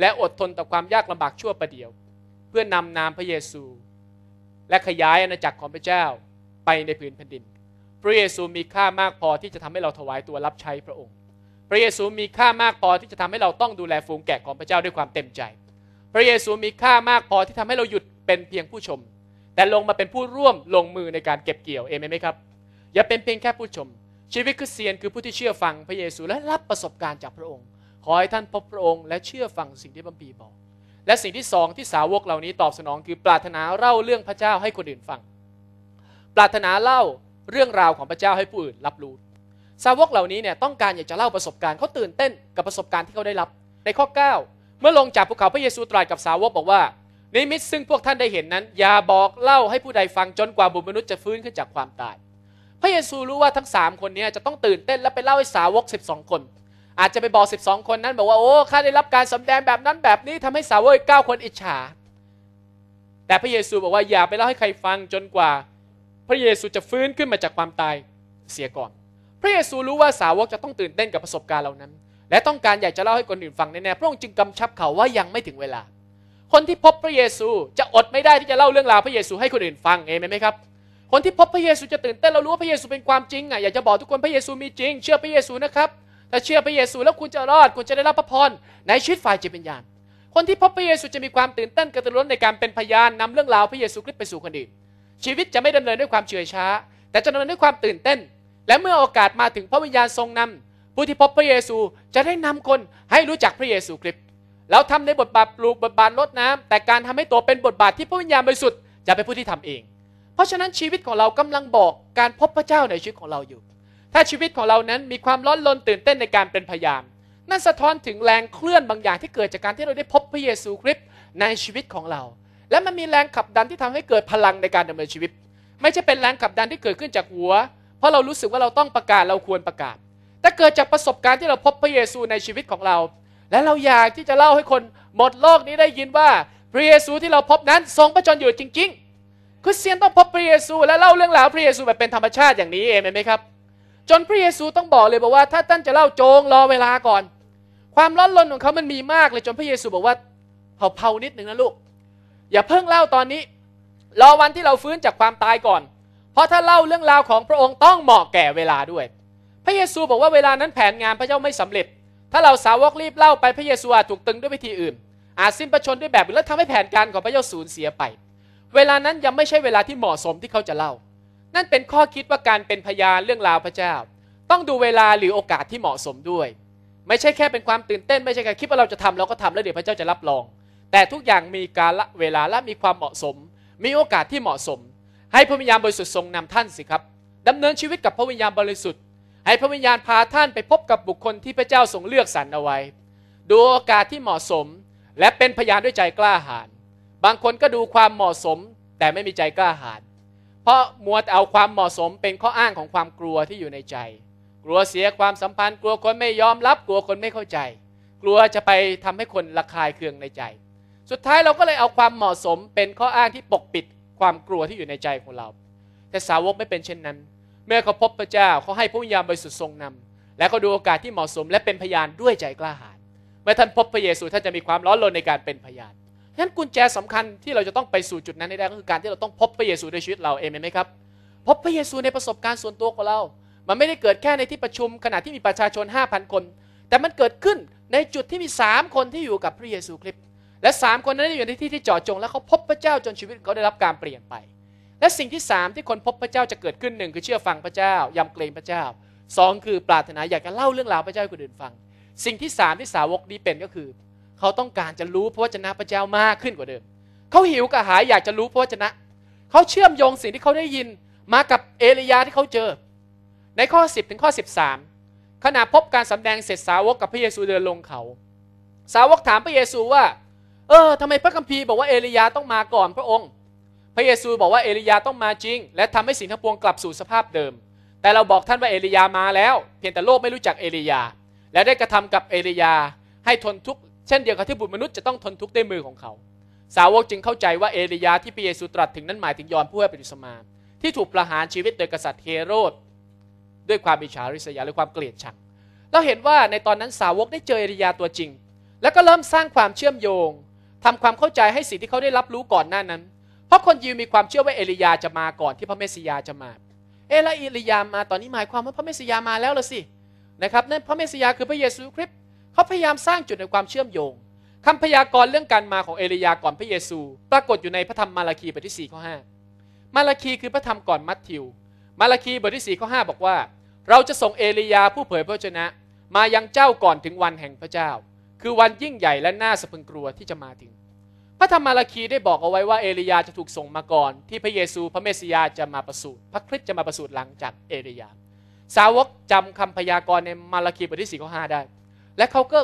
และอดทนต่อความยากลำบากชั่วประเดียว เพื่อนำนามพระเยซู และขยายอาณาจักรของพระเจ้าไปในพื้นแผ่นดิน พระเยซูมีค่ามากพอที่จะทำให้เราถวายตัวรับใช้พระองค์ พระเยซูมีค่ามากพอที่จะทำให้เราต้องดูแลฝูงแกะของพระเจ้าด้วยความเต็มใจ พระเยซูมีค่ามากพอที่ทำให้เราหยุดเป็นเพียงผู้ชม แต่ลงมาเป็นผู้ร่วมลงมือในการเก็บเกี่ยวเอเมนไหมครับอย่าเป็นเพียงแค่ผู้ชม ชีวิตคริสเตียนคือผู้ที่เชื่อฟังพระเยซูและรับประสบการณ์จากพระองค์อให้ท่านพบพระองค์และเชื่อฟังสิ่งที่บัมบีบอก และสิ่งที่สองที่สาวกเหล่านี้ตอบสนองคือปรารถนาเล่าเรื่องพระเจ้าให้คนอื่นฟัง ปรารถนาเล่าเรื่องราวของพระเจ้าให้ผู้อื่นรับรู้สาวกเหล่านี้เนี่ยต้องการอยากจะเล่าประสบการณ์เขาตื่นเต้นกับประสบการณ์ที่เขาได้รับในข้อ 9 เมื่อลงจากภูเขาพระเยซูตรัสกับสาวกบอกว่า นิมิตซึ่งพวกท่านได้เห็นนั้นอย่าบอกเล่าให้ผู้ใดฟังจนกว่าบุตรมนุษย์จะฟื้นขึ้นจากความตาย พระเยซูรู้ว่าทั้ง 3 คนนี้จะต้องตื่นเต้นและไปเล่าให้สาวก12คนอาจจะไปบอก 12 คนนั้นบอกว่าโอ้ข้าได้รับการสำแดงแบบนั้นแบบนี้ทำให้สาวกอีกเคนอิจฉา แต่พระเยซูบอกว่าอย่าไปเล่าให้ใครฟังจนกว่าพระเยซูจะฟื้นขึ้นมาจากความตายเสียก่อน พระเยซูรู้ว่าสาวกจะต้องตื่นเต้นกับประสบการณ์เหล่านั้นและต้องการอยากจะเล่าให้คนอื่นฟังแน่ๆพระองค์จึงกำชับเขาว่ายังไม่ถึงเวลา คนที่พบพระเยซูจะอดไม่ได้ที่จะเล่าเรื่องราวพระเยซูให้คนอื่นฟังเองไหมครับคนที่พบพระเยซูจะตื่นเต้นเรารู้ว่าพระเยซูเป็นความจริงอ่ะอยากจะบอกทุกคนพระเยซูมีจริงเชื่อพระเยซูนะครับถ้าเชื่อพระเยซูแล้วคุณจะรอด คุณจะได้รับพระพร ในชีวิตฝ่ายจิตวิญญาณคนที่พบพระเยซูจะมีความตื่นเต้นกระตือร้นในการเป็นพยานนำเรื่องราวพระเยซูคริสต์ไปสู่คนอื่นชีวิตจะไม่ดำเนินด้วยความเฉื่อยช้า แต่จะดำเนินด้วยความตื่นเต้น และเมื่อโอกาสมาถึงพระวิญญาณทรงนำผู้ที่พบพระเยซูจะได้นำคนให้รู้จักพระเยซูคริสต์แล้วทาในบทบาทปลูกบทบาทลดน้ำแต่การทำให้ตัวเป็นบทบาทที่พระวิญญาณบริสุทธิ์จะเป็นผู้ที่ทำเอง เพราะฉะนั้นชีวิตของเรากำลังบอกการพบพระเจ้าในชีวิตของเราอยู่ถ้าชีวิตของเรานั้นมีความร้อนรนตื่นเต้นในการเป็นพยานนั่นสะท้อนถึงแรงเคลื่อนบางอย่างที่เกิดจากการที่เราได้พบพระเยซูคริสต์ในชีวิตของเรา และมันมีแรงขับดันที่ทำให้เกิดพลังในการดำเนินชีวิต ไม่ใช่เป็นแรงขับดันที่เกิดขึ้นจากหัวเพราะเรารู้สึกว่าเราต้องประกาศเราควรประกาศ แต่เกิดจากประสบการณ์ที่เราพบพระเยซูในชีวิตของเรา และเราอยากที่จะเล่าให้คนหมดโลกนี้ได้ยินว่าพระเยซูที่เราพบนั้นทรงประจนอยู่จริง ๆ คริสเตียนต้องพบพระเยซูและเล่าเรื่องราวพระเยซูแบบเป็นธรรมชาติอย่างนี้เองไหมครับจนพระเยซูต้องบอกเลยบอกว่าถ้าท่านจะเล่าโจงรอเวลาก่อน ความร้อนรนของเขามันมีมากเลยจนพระเยซูบอกว่าเผาเผานิดหนึ่งนะ ลูก อย่าเพิ่งเล่าตอนนี้ รอวันที่เราฟื้นจากความตายก่อน เพราะถ้าเล่าเรื่องราวของพระองค์ต้องเหมาะแก่เวลาด้วย พระเยซูบอกว่าเวลานั้นแผนงานพระเจ้าไม่สำเร็จ ถ้าเราสาวกรีบเล่าไปพระเยซูอาจถูกตึงด้วยวิธีอื่น อาจสิ้นประชนด้วยแบบอื่นและทำให้แผนการของพระเจ้าสูญเสียไป เวลานั้นยังไม่ใช่เวลาที่เหมาะสมที่เขาจะเล่านั่นเป็นข้อคิดว่าการเป็นพยานเรื่องราวพระเจ้า ต้องดูเวลาหรือโอกาสที่เหมาะสมด้วย ไม่ใช่แค่เป็นความตื่นเต้นไม่ใช่แค่คิดว่าเราจะทำเราก็ทำแล้วเดี๋ยวพระเจ้าจะรับรอง แต่ทุกอย่างมีกาลเวลาและมีความเหมาะสม มีโอกาสที่เหมาะสม ให้พระวิญญาณบริสุทธิ์ทรงนำท่านสิครับ ดำเนินชีวิตกับพระวิญญาณบริสุทธิ์ ให้พระวิญญาณพาท่านไปพบกับบุคคลที่พระเจ้าทรงเลือกสรรเอาไว้ ดูโอกาสที่เหมาะสม และเป็นพยานด้วยใจกล้าหาญบางคนก็ดูความเหมาะสมแต่ไม่มีใจกล้าหาญพราะมัวแต่เอาความเหมาะสมเป็นข้ออ้างของความกลัวที่อยู่ในใจ กลัวเสียความสัมพันธ์กลัวคนไม่ยอมรับกลัวคนไม่เข้าใจ กลัวจะไปทำให้คนระคายเคืองในใจ สุดท้ายเราก็เลยเอาความเหมาะสมเป็นข้ออ้างที่ปกปิดความกลัวที่อยู่ในใจของเรา แต่สาวกไม่เป็นเช่นนั้น เมื่อเขาพบพระเจ้าเขาให้พวิญยามบริสุทธิ์ทรงนำ และเขาดูโอกาสที่เหมาะสมและเป็นพยานด้วยใจกล้าหาญเมื่อท่านพบพระเยซูท่านจะมีความร้อนรนในการเป็นพยานฉะนั้นกุญแจสำคัญที่เราจะต้องไปสู่จุดนั้นได้ก็คือการที่เราต้องพบพระเยซูในชีวิตเราเองไหมครับ พบพระเยซูในประสบการณ์ส่วนตัวของเรา มันไม่ได้เกิดแค่ในที่ประชุม ขณะที่มีประชาชน5,000คน แต่มันเกิดขึ้นในจุดที่มี 3 คนที่อยู่กับพระเยซูคริสต์และ3คนนั้นอยู่ในที่ที่เจาะจงและเขาพบพระเจ้าจนชีวิตเขาได้รับการเปลี่ยนไปและสิ่งที่3ที่คนพบพระเจ้าจะเกิดขึ้นหนึ่งคือเชื่อฟังพระเจ้ายำเกรงพระเจ้า 2 คือปรารถนาอยากจะเล่าเรื่องราวพระเจ้าให้คนอื่นฟัง สิ่งที่3ที่สาวกดีเป็นก็คือเขาต้องการจะรู้พระวจนะพระเจ้ามากขึ้นกว่าเดิม เขาหิวกระหายอยากจะรู้พระวจนะ เขาเชื่อมโยงสิ่งที่เขาได้ยินมากับเอลียาที่เขาเจอ ในข้อ 10 ถึงข้อ 13 ขณะพบการสำแดงเสร็จสาวกกับพระเยซูเดินลงเขา สาวกถามพระเยซูว่าเออทำไมพระคัมภีร์บอกว่าเอลียาต้องมาก่อน พระองค์ พระเยซูบอกว่าเอลียาต้องมาจริง และทำให้สิ่งทั้งปวงกลับสู่สภาพเดิม แต่เราบอกท่านว่าเอลียามาแล้วเพียงแต่โลกไม่รู้จักเอลียาและได้กระทำกับเอลียาให้ทนทุกข์เช่นเดียวกับที่บุตรมนุษย์จะต้องทนทุกข์ด้วยมือของเขา สาวกจึงเข้าใจว่าเอลียาที่พระเยซูตรัสถึงนั้นหมายถึงยอนผู้ให้ป็นอิสมา ที่ถูกประหารชีวิตโดยกษัตริย์เฮโรดด้วยความอิจฉาริษยาหรือความเกลียดชังเราเห็นว่าในตอนนั้นสาวกได้เจอเอลียาตัวจริง แล้วก็เริ่มสร้างความเชื่อมโยง ทำความเข้าใจให้สิ่งที่เขาได้รับรู้ก่อนหน้านั้น เพราะคนยิวมีความเชื่อว่าเอลียาจะมาก่อนที่พระเมสสิยาจะมาเอลียามาตอนนี้หมายความว่าพระเมสสิยามาแล้วละสินะครับนั่นพระเมสสิยาคือพระเยซูคริสต์เขาพยายามสร้างจุดในความเชื่อมโยงคำพยากรณ์เรื่องการมาของเอลียาก่อนพระเยซู ปรากฏอยู่ในพระธรรมมาราคีบทที่4ข้อ5มาราคีคือพระธรรมก่อนมัทธิว มาราคีบทที่4ข้อ5บอกว่า เราจะส่งเอลียาผู้เผยพระชนะ มายังเจ้าก่อนถึงวันแห่งพระเจ้า คือวันยิ่งใหญ่และน่าสะพึงกลัวที่จะมาถึง พระธรรมมาราคีได้บอกเอาไว้ว่าเอลียาจะถูกส่งมาก่อนที่พระเยซูพระเมสสิยาจะมาประสูติพระคริสต์จะมาประสูติหลังจากเอลียาสาวกจำคำพยากรณ์ในมาราคีบทที่4ข้อ5ได้และเขาก็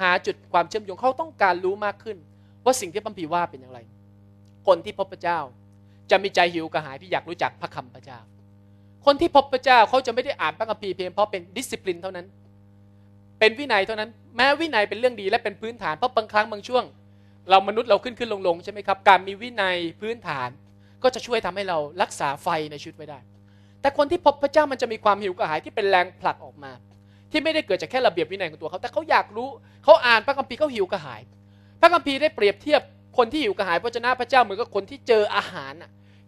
หาจุดความเชื่อมโยงเขาต้องการรู้มากขึ้น ว่าสิ่งที่พระพีว่าเป็นอย่างไรคนที่พบพระเจ้า จะมีใจหิวกระหายที่อยากรู้จักพระคำพระเจ้า คนที่พบพระเจ้าเขาจะไม่ได้อ่านพระคัมภีร์เพียงเพราะเป็นดิสซิปลินเท่านั้นเป็นวินัยเท่านั้น แม้วินัยเป็นเรื่องดีและเป็นพื้นฐานเพราะบางครั้งบางช่วง เรามนุษย์เราขึ้นขึ้นลงลงใช่ไหมครับการมีวินัยพื้นฐาน ก็จะช่วยทำให้เรารักษาไฟในชีวิตไว้ได้ แต่คนที่พบพระเจ้ามันจะมีความหิวกระหายที่เป็นแรงผลักออกมาที่ไม่ได้เกิดจากแค่ระเบียบวินัยของตัวเขา แต่เขาอยากรู้เขาอ่านพระคัมภีร์เขาหิวกระหาย พระคัมภีร์ได้เปรียบเทียบคนที่หิวกระหายพระเจ้าพระเจ้าเหมือนกับคนที่เจออาหาร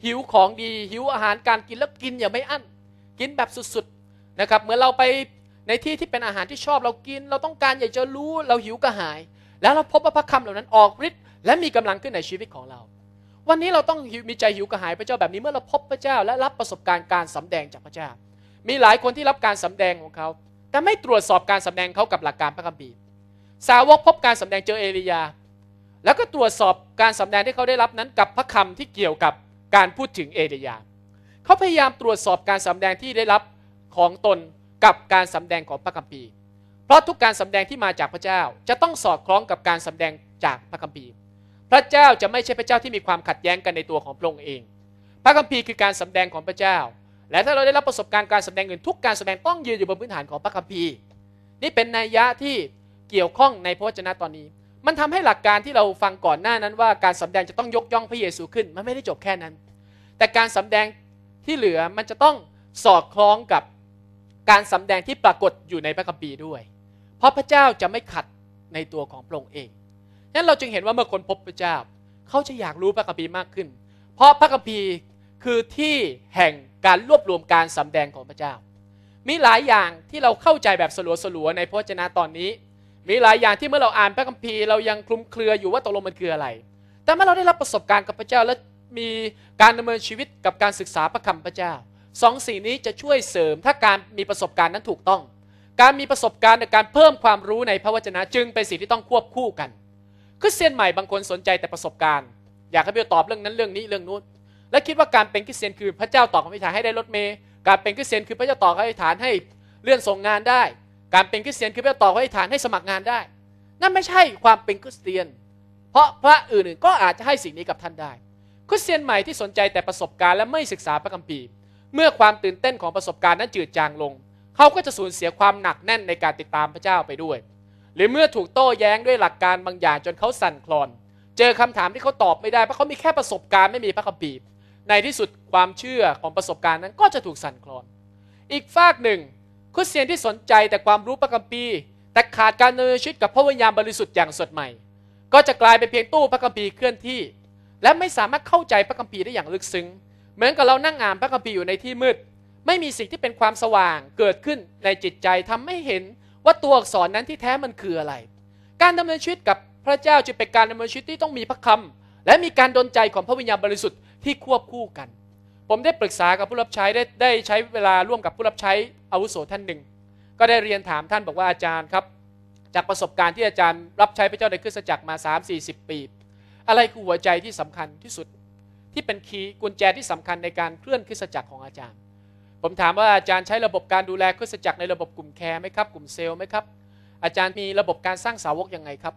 หิวของดีหิวอาหารการกินแล้วกินอย่าไม่อั้นกินแบบสุดๆนะครับเหมือนเราไปในที่ที่เป็นอาหารที่ชอบเรากิน เราต้องการอยากจะรู้เราหิวกระหาย แล้วเราพบว่าพระคำเหล่านั้นออกฤทธิ์และมีกำลังขึ้นในชีวิตของเรา วันนี้เราต้องมีใจหิวกระหายพระเจ้าแบบนี้เมื่อเราพบพระเจ้า และรับประสบการณ์การสำแดงจากพระเจ้า มีหลายคนที่รับการสำแดงของเขาแต่ไม่ตรวจสอบการสำแดงเขากับหลักการพระคัมภีร์สาวกพบการสำแดงเจอเอลียา แล้วก็ตรวจสอบการสำแดงที่เขาได้รับนั้นกับพระคำที่เกี่ยวกับการพูดถึงเอลียา เขาพยายามตรวจสอบการสำแดงที่ได้รับของตนกับการสำแดงของพระคัมภีร์ เพราะทุกการสำแดงที่มาจากพระเจ้าจะต้องสอดคล้องกับการสำแดงจากพระคัมภีร์ พระเจ้าจะไม่ใช่พระเจ้าที่มีความขัดแย้งกันในตัวของพระองค์เอง พระคัมภีร์คือการสำแดงของพระเจ้าและถ้าเราได้รับประสบการณ์การแสดงอื่นทุกการแสดงต้องยืนอยู่บนพื้นฐานของพระคัมภีร์นี่เป็นนัยยะที่เกี่ยวข้องในพระวจนะตอนนี้ มันทำให้หลักการที่เราฟังก่อนหน้านั้น ว่าการสำแดงจะต้องยกย่องพระเยซูขึ้นมันไม่ได้จบแค่นั้น แต่การสำแดงที่เหลือมันจะต้องสอดคล้องกับการสำแดงที่ปรากฏอยู่ในพระคัมภีร์ด้วย เพราะพระเจ้าจะไม่ขัดในตัวของพระองค์เองนั้นเราจึงเห็นว่าเมื่อคนพบพระเจ้าเขาจะอยากรู้พระคัมภีร์มากขึ้น เพราะพระคัมภีร์คือที่แห่งการรวบรวมการสำแดงของพระเจ้า มีหลายอย่างที่เราเข้าใจแบบสลัวๆในพระเจนะตอนนี้ มีหลายอย่างที่เมื่อเราอ่านพระคัมภีร์เรายังคลุมเครืออยู่ว่าตกลงมันคืออะไร แต่เมื่อเราได้รับประสบการณ์กับพระเจ้าและมีการดำเนินชีวิตกับการศึกษาพระคำพระเจ้า สองสิ่งนี้จะช่วยเสริม ถ้าการมีประสบการณ์นั้นถูกต้อง การมีประสบการณ์ในการเพิ่มความรู้ในพระวจนะจึงเป็นสิ่งที่ต้องควบคู่กันคริสเตียนใหม่บางคนสนใจแต่ประสบการณ์ อยากให้พี่ตอบเรื่องนั้นเรื่องนี้เรื่องนู้นและคิดว่าการเป็นคริสเตียนคือพระเจ้าตอบคำอธิษฐานให้ได้รถเมย์การเป็นคริสเตียนคือพระเจ้าตอบคำอธิษฐานให้เลื่อนส่งงานได้ การเป็นคริสเตียนคือพระเจ้าตอบคำอธิษฐานให้สมัครงานได้ นั่นไม่ใช่ความเป็นคริสเตียน เพราะพระอื่นๆก็อาจจะให้สิ่งนี้กับท่านได้คริสเตียนใหม่ที่สนใจแต่ประสบการณ์และไม่ศึกษาพระคัมภีร์เมื่อความตื่นเต้นของประสบการณ์นั้นจืดจางลง เขาก็จะสูญเสียความหนักแน่นในการติดตามพระเจ้าไปด้วย หรือเมื่อถูกโต้แย้งด้วยหลักการบางอย่างจนเขาสั่นคลอนเจอคำถามที่เขาตอบไม่ได้เพราะเขามีแค่ประสบการณ์ไม่มีพระคัมภีร์ในที่สุดความเชื่อของประสบการณ์นั้นก็จะถูกสั่นคลอน อีกฝากหนึ่งคริสเตียนที่สนใจแต่ความรู้พระกัมปีแต่ขาดการดำเนินชีวิตกับพระวิญญาณบริสุทธิ์อย่างสดใหม่ ก็จะกลายเป็นเพียงตู้พระกัมภีร์เคลื่อนที่ และไม่สามารถเข้าใจพระกัมภีร์ได้อย่างลึกซึ้งเหมือนกับเรานั่งอ่านพระกัมภีร์อยู่ในที่มืด ไม่มีสิ่งที่เป็นความสว่างเกิดขึ้นในจิตใจทำให้เห็นว่าตัวอักษรนั้นที่แท้มันคืออะไร การดำเนินชีวิตกับพระเจ้าจะเป็นการดำเนินชีวิตที่ต้องมีพระคำและมีการดลใจของพระวิญญาณบริสุทธิ์ที่ควบคู่กัน ผมได้ปรึกษากับผู้รับใช้ได้ได้ใช้เวลาร่วมกับผู้รับใช้อาวุโสท่านหนึ่ง ก็ได้เรียนถามท่านบอกว่าอาจารย์ครับ จากประสบการณ์ที่อาจารย์รับใช้พระเจ้าในคริสตจักรมา 3 4 0 ปี อะไรคือหัวใจที่สำคัญที่สุด ที่เป็นคีย์กุญแจที่สำคัญในการเคลื่อนคริสตจักรของอาจารย์ ผมถามว่าอาจารย์ใช้ระบบการดูแลคริสตจักรในระบบกลุ่มแคร์ไหมครับ กลุ่มเซลล์ไหมครับ อาจารย์มีระบบการสร้างสาวกยังไงครับ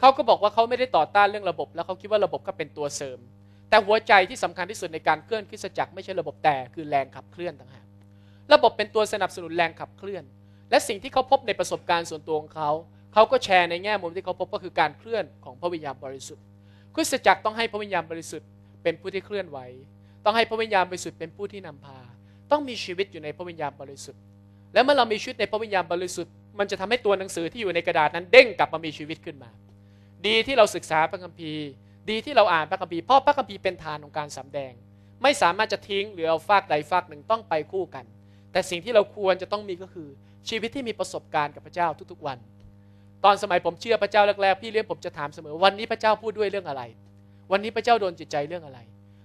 เขาก็บอกว่าเขาไม่ได้ต่อต้านเรื่องระบบ แล้วเขาคิดว่าระบบก็เป็นตัวเสริมแต่หัวใจที่สำคัญที่สุดในการเคลื่อนคริสจักรไม่ใช่ระบบแต่คือแรงขับเคลื่อนต่างหากระบบเป็นตัวสนับสนุนแรงขับเคลื่อน และสิ่งที่เขาพบในประสบการณ์ส่วนตัวของเขา เขาก็แชร์ในแง่มุมที่เขาพบก็คือการเคลื่อนของพระวิญญาณบริสุทธิ์คริสจักรต้องให้พระวิญญาณบริสุทธิ์ เป็นผู้ที่เคลื่อนไหวต้องให้พระวิญญาณบริสุทธิ์เป็นผู้ที่นำพา ต้องมีชีวิตอยู่ในพระวิญญาณบริสุทธิ์ และเมื่อเรามีชีวิตในพระวิญญาณบริสุทธิ์ มันจะทำให้ตัวหนังสือที่อยู่ในกระดาษนั้นเด้งกลับมามีชีวิตขึ้นมา ดีที่เราศึกษาพระคัมภีร์ดีที่เราอ่านพระคัมภีร์เพราะพระคัมภีร์เป็นฐานของการสำแดง ไม่สามารถจะทิ้งหรือเอาฟากใดฟากหนึ่งต้องไปคู่กัน แต่สิ่งที่เราควรจะต้องมีก็คือชีวิตที่มีประสบการณ์กับพระเจ้าทุกๆ วัน ตอนสมัยผมเชื่อพระเจ้าแรกๆพี่เลี้ยงผมจะถามเสมอวันนี้พระเจ้าพูดด้วยเรื่องอะไร วันนี้พระเจ้าโดนจิตใจเรื่องอะไร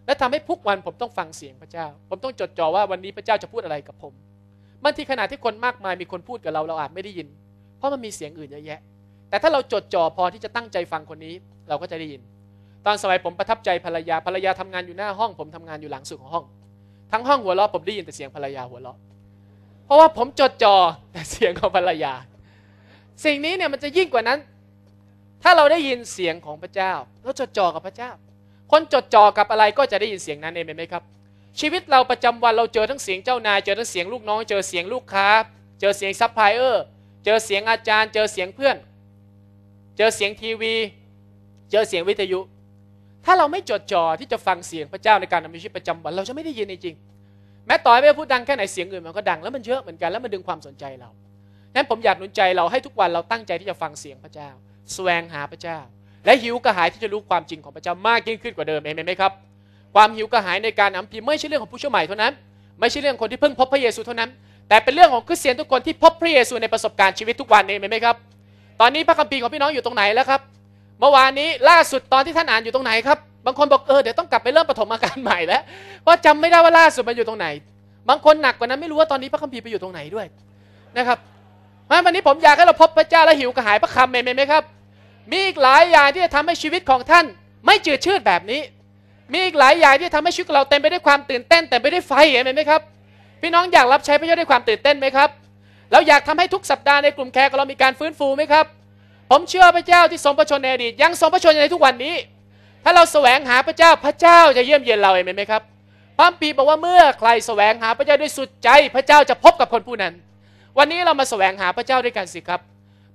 และทำให้ทุกวันผมต้องฟังเสียงพระเจ้า ผมต้องจดจ่อว่าวันนี้พระเจ้าจะพูดอะไรกับผมบางทีขณะที่คนมากมายมีคนพูดกับเราเราอาจไม่ได้ยิน เพราะมันมีเสียงอื่นเยอะแยะ แต่ถ้าเราจดจ่อพอที่จะตั้งใจฟังคนนี้ เราก็จะได้ยินตอนสมัยผมประทับใจภรรยา ภรรยาทำงานอยู่หน้าห้อง ผมทำงานอยู่หลังสุดของห้อง ทั้งห้องหัวเราะผมได้ยินแต่เสียงภรรยาหัวเราะ เพราะว่าผมจดจ่อแต่เสียงของภรรยา สิ่งนี้เนี่ย มันจะยิ่งกว่านั้น ถ้าเราได้ยินเสียงของพระเจ้าแล้วจดจ่อกับพระเจ้า คนจดจ่อกับอะไรก็จะได้ยินเสียงนั้นเองไหมครับ ชีวิตเราประจำวันเราเจอทั้งเสียงเจ้านาย เจอทั้งเสียงลูกน้อง เจอเสียงลูกค้า เจอเสียงซัพพลายเออร์ เจอเสียงอาจารย์ เจอเสียงเพื่อน เจอเสียงทีวี เจอเสียงวิทยุถ้าเราไม่จดจ่อที่จะฟังเสียงพระเจ้าในการดำเนินชีวิตประจำวันเราจะไม่ได้ยินจริง แม้ต่อยไปพูดดังแค่ไหนเสียงอื่นมันก็ดัง แล้วมันเยอะเหมือนกันแล้วมันดึงความสนใจเราดังนั้นผมอยากหนุนใจเราให้ทุกวันเราตั้งใจที่จะฟังเสียงพระเจ้า แสวงหาพระเจ้า และหิวกระหายที่จะรู้ความจริงของพระเจ้ามากยิ่งขึ้นกว่าเดิมเอเมนไหมครับ ความหิวกระหายในการอัมพีไม่ใช่เรื่องของผู้เชื่อใหม่เท่านั้น ไม่ใช่เรื่องคนที่เพิ่งพบพระเยซูเท่านั้น แต่เป็นเรื่องของคริสเตียนทุกคนที่พบพระเยซูในประสบการณ์ชีวิตทุกวันเองนไหมครับ ตอนนี้พระคัมภีร์ของพี่น้องอยู่ตรงไหนแล้วครับเมื่อวานนี้ล่าสุดตอนที่ท่านอ่านอยู่ตรงไหนครับบางคนบอกเออเดี๋ยวต้องกลับไปเริ่มปฐมอาการใหม่แล้วเพราะจำไม่ได้ว่าล่าสุดมันอยู่ตรงไหน บางคนหนักกว่านั้นไม่รู้ว่าตอนนี้พระคัมภีร์ไปอยู่ตรงไหนด้วยนะครับวันนี้ผมอยากให้เราพบพระเจ้าและหิวกระหายพระคำเมนไหมครับ มีอีกหลายอย่างที่จะทำให้ชีวิตของท่านไม่จืดชืดแบบนี้ มีอีกหลายอย่างที่จะทำให้ชีวิตเราเต็มไปด้วยความตื่นเต้นเต็มไปด้วยไฟเห็นไหมครับ พี่น้องอยากรับใช้พระเจ้าด้วยความตื่นเต้นไหมครับแล้วอยากทำให้ทุกสัปดาห์ในกลุ่มแคร์เรามีการฟื้นฟูไหมครับผมเชื่อพระเจ้าที่ทรงพระชนในอดีต ยังทรงพระชนในทุกวันนี้ ถ้าเราแสวงหาพระเจ้าพระเจ้าจะเยี่ยมเยียนเราเองไหมครับพระปีบอกว่าเมื่อใครแสวงหาพระเจ้าด้วยสุดใจ พระเจ้าจะพบกับคนผู้นั้น วันนี้เรามาแสวงหาพระเจ้าด้วยกันสิครับ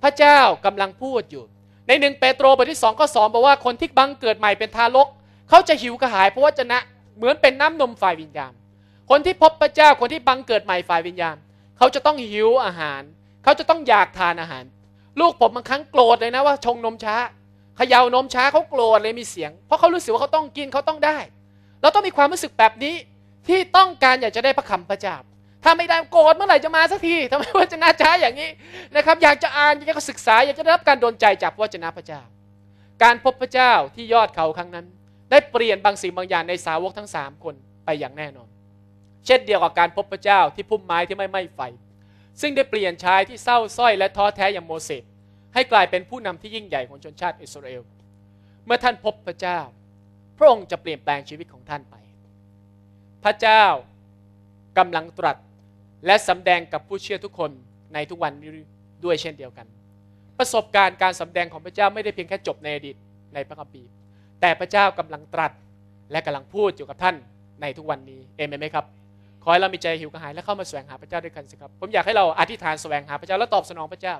พระเจ้ากำลังพูดอยู่ ในหนึ่งเปโตรบทที่สองข้อสองบอกว่าคนที่บังเกิดใหม่เป็นทารก เขาจะหิวกระหายเพราะว่าจะนะเหมือนเป็นน้ำนมฝ่ายวิญญาณคนที่พบพระเจ้าคนที่บังเกิดใหม่ฝ่ายวิญญาณเขาจะต้องหิวอาหาร เขาจะต้องอยากทานอาหารลูกผมบางครั้งโกรธเลยนะว่าชงนมช้าเขย่านมช้าเขาโกรธเลยมีเสียง เพราะเขารู้สึกว่าเขาต้องกินเขาต้องได้ เราต้องมีความรู้สึกแบบนี้ ที่ต้องการอยากจะได้พระคำพระเจ้าถ้าไม่ได้โกรธเมื่อไหร่จะมาสักทีทำไมวจนะช้าอย่างนี้นะครับ อยากจะอ่านอยากจะศึกษาอยากจะได้รับการโดนใจจากวจนะพระเจ้าการพบพระเจ้าที่ยอดเขาครั้งนั้น ได้เปลี่ยนบางสิ่งบางอย่างในสาวกทั้ง3คนไปอย่างแน่นอน เช่นเดียวกับการพบพระเจ้าที่พุ่มไม้ที่ไม่ไหม้ไฟซึ่งได้เปลี่ยนชายที่เศร้าส้อยและท้อแท้อย่างโมเสสให้กลายเป็นผู้นำที่ยิ่งใหญ่ของชนชาติอิสราเอลเมื่อท่านพบพระเจ้า พระองค์จะเปลี่ยนแปลงชีวิตของท่านไป พระเจ้ากำลังตรัสและสำแดงกับผู้เชื่อทุกคนในทุกวันด้วยเช่นเดียวกัน ประสบการณ์การสำแดงของพระเจ้าไม่ได้เพียงแค่จบในอดีตในพระคัมภีร์แต่พระเจ้ากำลังตรัสและกำลังพูดอยู่กับท่านในทุกวันนี้เอเมนไหมครับขอให้เรามีใจหิวกระหายและเข้ามาแสวงหาพระเจ้าด้วยกันสิครับ ผมอยากให้เราอธิษฐานแสวงหาพระเจ้าและตอบสนองพระเจ้า